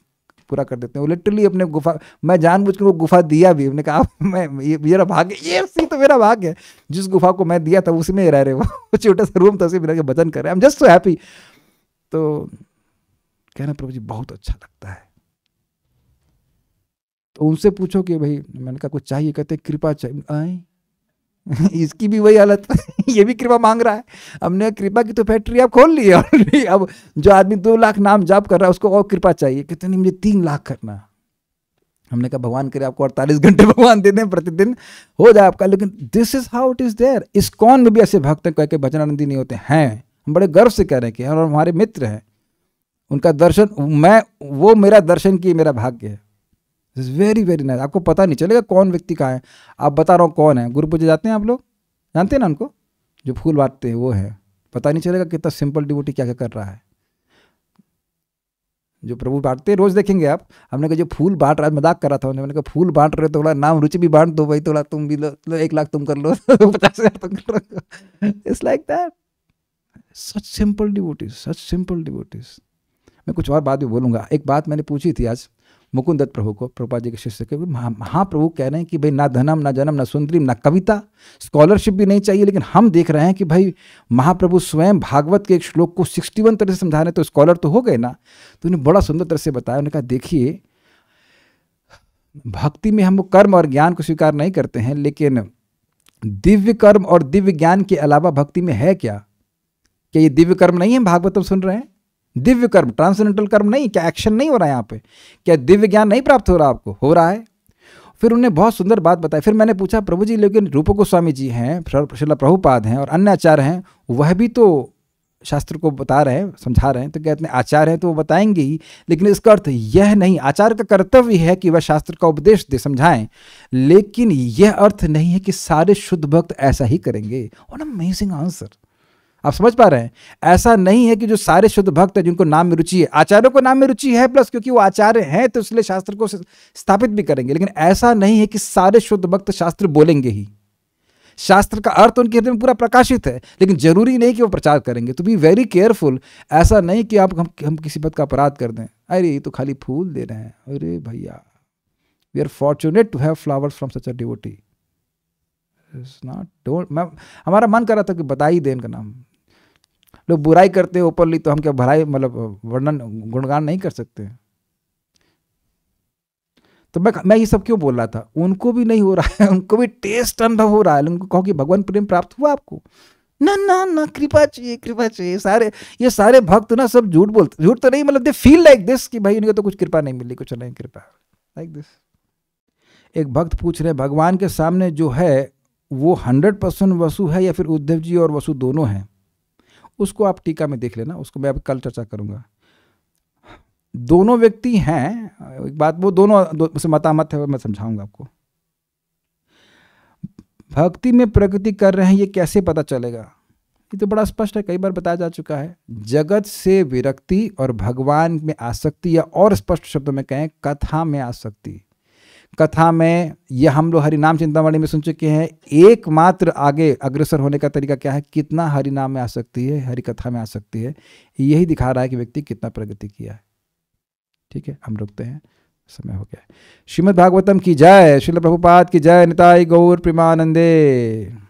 पूरा कर देते हैं वो लिटरली अपने गुफा मैं जानबूझ कर वो गुफा दिया भी उन्होंने कहा मैं ये मेरा भाग है ये सी तो मेरा भाग है जिस गुफा को मैं दिया था उसी में रह रहे वो [laughs] छोटा सा रूम था उसे मेरा रह कर रहे हैं जस्ट सो हैप्पी तो कहना प्रभु जी बहुत अच्छा लगता है तो उनसे पूछो कि भाई मैंने कहा कुछ चाहिए कहते कृपा चाहिए आए [laughs] इसकी भी वही हालत [laughs] ये भी कृपा मांग रहा है हमने कृपा की तो फैक्ट्री आप खोल ली है अब जो आदमी दो लाख नाम जाप कर रहा है उसको और कृपा चाहिए कितने नहीं मुझे तीन लाख करना हमने कहा भगवान करे आपको अड़तालीस [laughs] घंटे भगवान दे दें प्रतिदिन हो जाए आपका लेकिन this is how it is there is कौन में भी ऐसे भक्त कह के भजनानंदी नहीं होते हैं हम बड़े गर्व से कह रहे हैं कि हमारे मित्र हैं उनका दर्शन मैं वो मेरा दर्शन किए मेरा भाग्य है this is very very nice आपको पता नहीं चलेगा कौन व्यक्ति कहाँ है आप बता रहा हूँ कौन है गुरु पूजा जाते हैं आप लोग जानते हैं ना उनको जो फूल बांटते हैं वो है पता नहीं चलेगा कितना सिंपल डिबोटी क्या क्या कर रहा है जो प्रभु बांटते हैं रोज़ देखेंगे आप हमने कहा जो फूल बांट रहा है मजाक कर रहा था मैंने कहा फूल बांट रहे तो बोला नाम रुचि भी बांट दो भाई थोड़ा तुम भी लो, लो एक लाख तुम कर लो [laughs] पचास हज़ार तुम कर लो it's like that such simple devotees such simple devotees मैं कुछ और बात भी बोलूंगा एक बात मैंने पूछी थी आज मुकुंद दत्त प्रभु को प्रभुपा जी के शिष्य के महाप्रभु कह रहे हैं कि भाई ना धनम ना जन्म ना सुंदरीम ना कविता स्कॉलरशिप भी नहीं चाहिए लेकिन हम देख रहे हैं कि भाई महाप्रभु स्वयं भागवत के एक श्लोक को सिक्सटी वन तरह से समझा रहे तो स्कॉलर तो हो गए ना तो उन्हें बड़ा सुंदर तरह से बताया उन्होंने कहा देखिए भक्ति में हम कर्म और ज्ञान को स्वीकार नहीं करते हैं लेकिन दिव्य कर्म और दिव्य ज्ञान के अलावा भक्ति में है क्या क्या ये दिव्य कर्म नहीं है हम सुन रहे हैं दिव्य कर्म ट्रांसजेंडेंटल कर्म नहीं क्या एक्शन नहीं हो रहा है यहाँ पे क्या दिव्य ज्ञान नहीं प्राप्त हो रहा आपको हो रहा है फिर उन्हें बहुत सुंदर बात बताई फिर मैंने पूछा प्रभु जी लेकिन रूप गोस्वामी जी हैं शिला प्रभुपाद हैं और अन्य आचार्य हैं वह भी तो शास्त्र को बता रहे हैं समझा रहे हैं तो कहते हैं आचार्य हैं तो वो बताएंगे ही लेकिन इसका अर्थ यह नहीं आचार्य का कर्तव्य है कि वह शास्त्र का उपदेश दे समझाएं लेकिन यह अर्थ नहीं है कि सारे शुद्ध भक्त ऐसा ही करेंगे और अमेजिंग आंसर आप समझ पा रहे हैं ऐसा नहीं है कि जो सारे शुद्ध भक्त हैं जिनको नाम में रुचि है आचार्यों को नाम में रुचि है प्लस क्योंकि वो आचार्य हैं तो इसलिए शास्त्र को स्थापित भी करेंगे लेकिन ऐसा नहीं है कि सारे शुद्ध भक्त शास्त्र बोलेंगे ही शास्त्र का अर्थ उनके हृदय में पूरा प्रकाशित है लेकिन जरूरी नहीं कि वो प्रचार करेंगे तो बी वेरी केयरफुल ऐसा नहीं कि आप हम हम किसी पद का अपराध कर दें अरे ये तो खाली फूल दे रहे हैं अरे भैया we are fortunate to have flowers from such a devotee not don't मैं हमारा मन कर रहा था कि बता ही दें इनका नाम लोग बुराई करते हैं ओपनली तो हम क्या भलाई मतलब वर्णन गुणगान नहीं कर सकते तो मैं मैं ये सब क्यों बोल रहा था उनको भी नहीं हो रहा है उनको भी टेस्ट अनुभव हो रहा है उनको कहो कि भगवान प्रेम प्राप्त हुआ आपको ना ना ना कृपा चाहिए कृपा चाहिए सारे ये सारे भक्त ना सब झूठ बोलते झूठ तो नहीं मतलब दे फील लाइक दिस कि भाई उनको तो कुछ कृपा नहीं मिली कुछ नहीं कृपा लाइक दिस एक भक्त पूछ रहे भगवान के सामने जो है वो हंड्रेड परसेंट वसु है या फिर उद्धव जी और वसु दोनों हैं उसको आप टीका में देख लेना उसको मैं अभी कल चर्चा करूंगा दोनों व्यक्ति हैं एक बात वो दोनों दो, मतामत है मैं समझाऊंगा आपको भक्ति में प्रगति कर रहे हैं ये कैसे पता चलेगा ये तो बड़ा स्पष्ट है कई बार बताया जा चुका है जगत से विरक्ति और भगवान में आसक्ति या और स्पष्ट शब्दों में कहें कथा में आसक्ति कथा में यह हम लोग हरिनाम चिंतामणि में सुन चुके हैं एकमात्र आगे अग्रसर होने का तरीका क्या है कितना हरिनाम में आ सकती है हरि कथा में आ सकती है यही दिखा रहा है कि व्यक्ति कितना प्रगति किया है ठीक है हम रुकते हैं समय हो गया श्रीमद् भागवतम की जय श्रील प्रभुपाद की जय निताई गौर प्रेमानंदे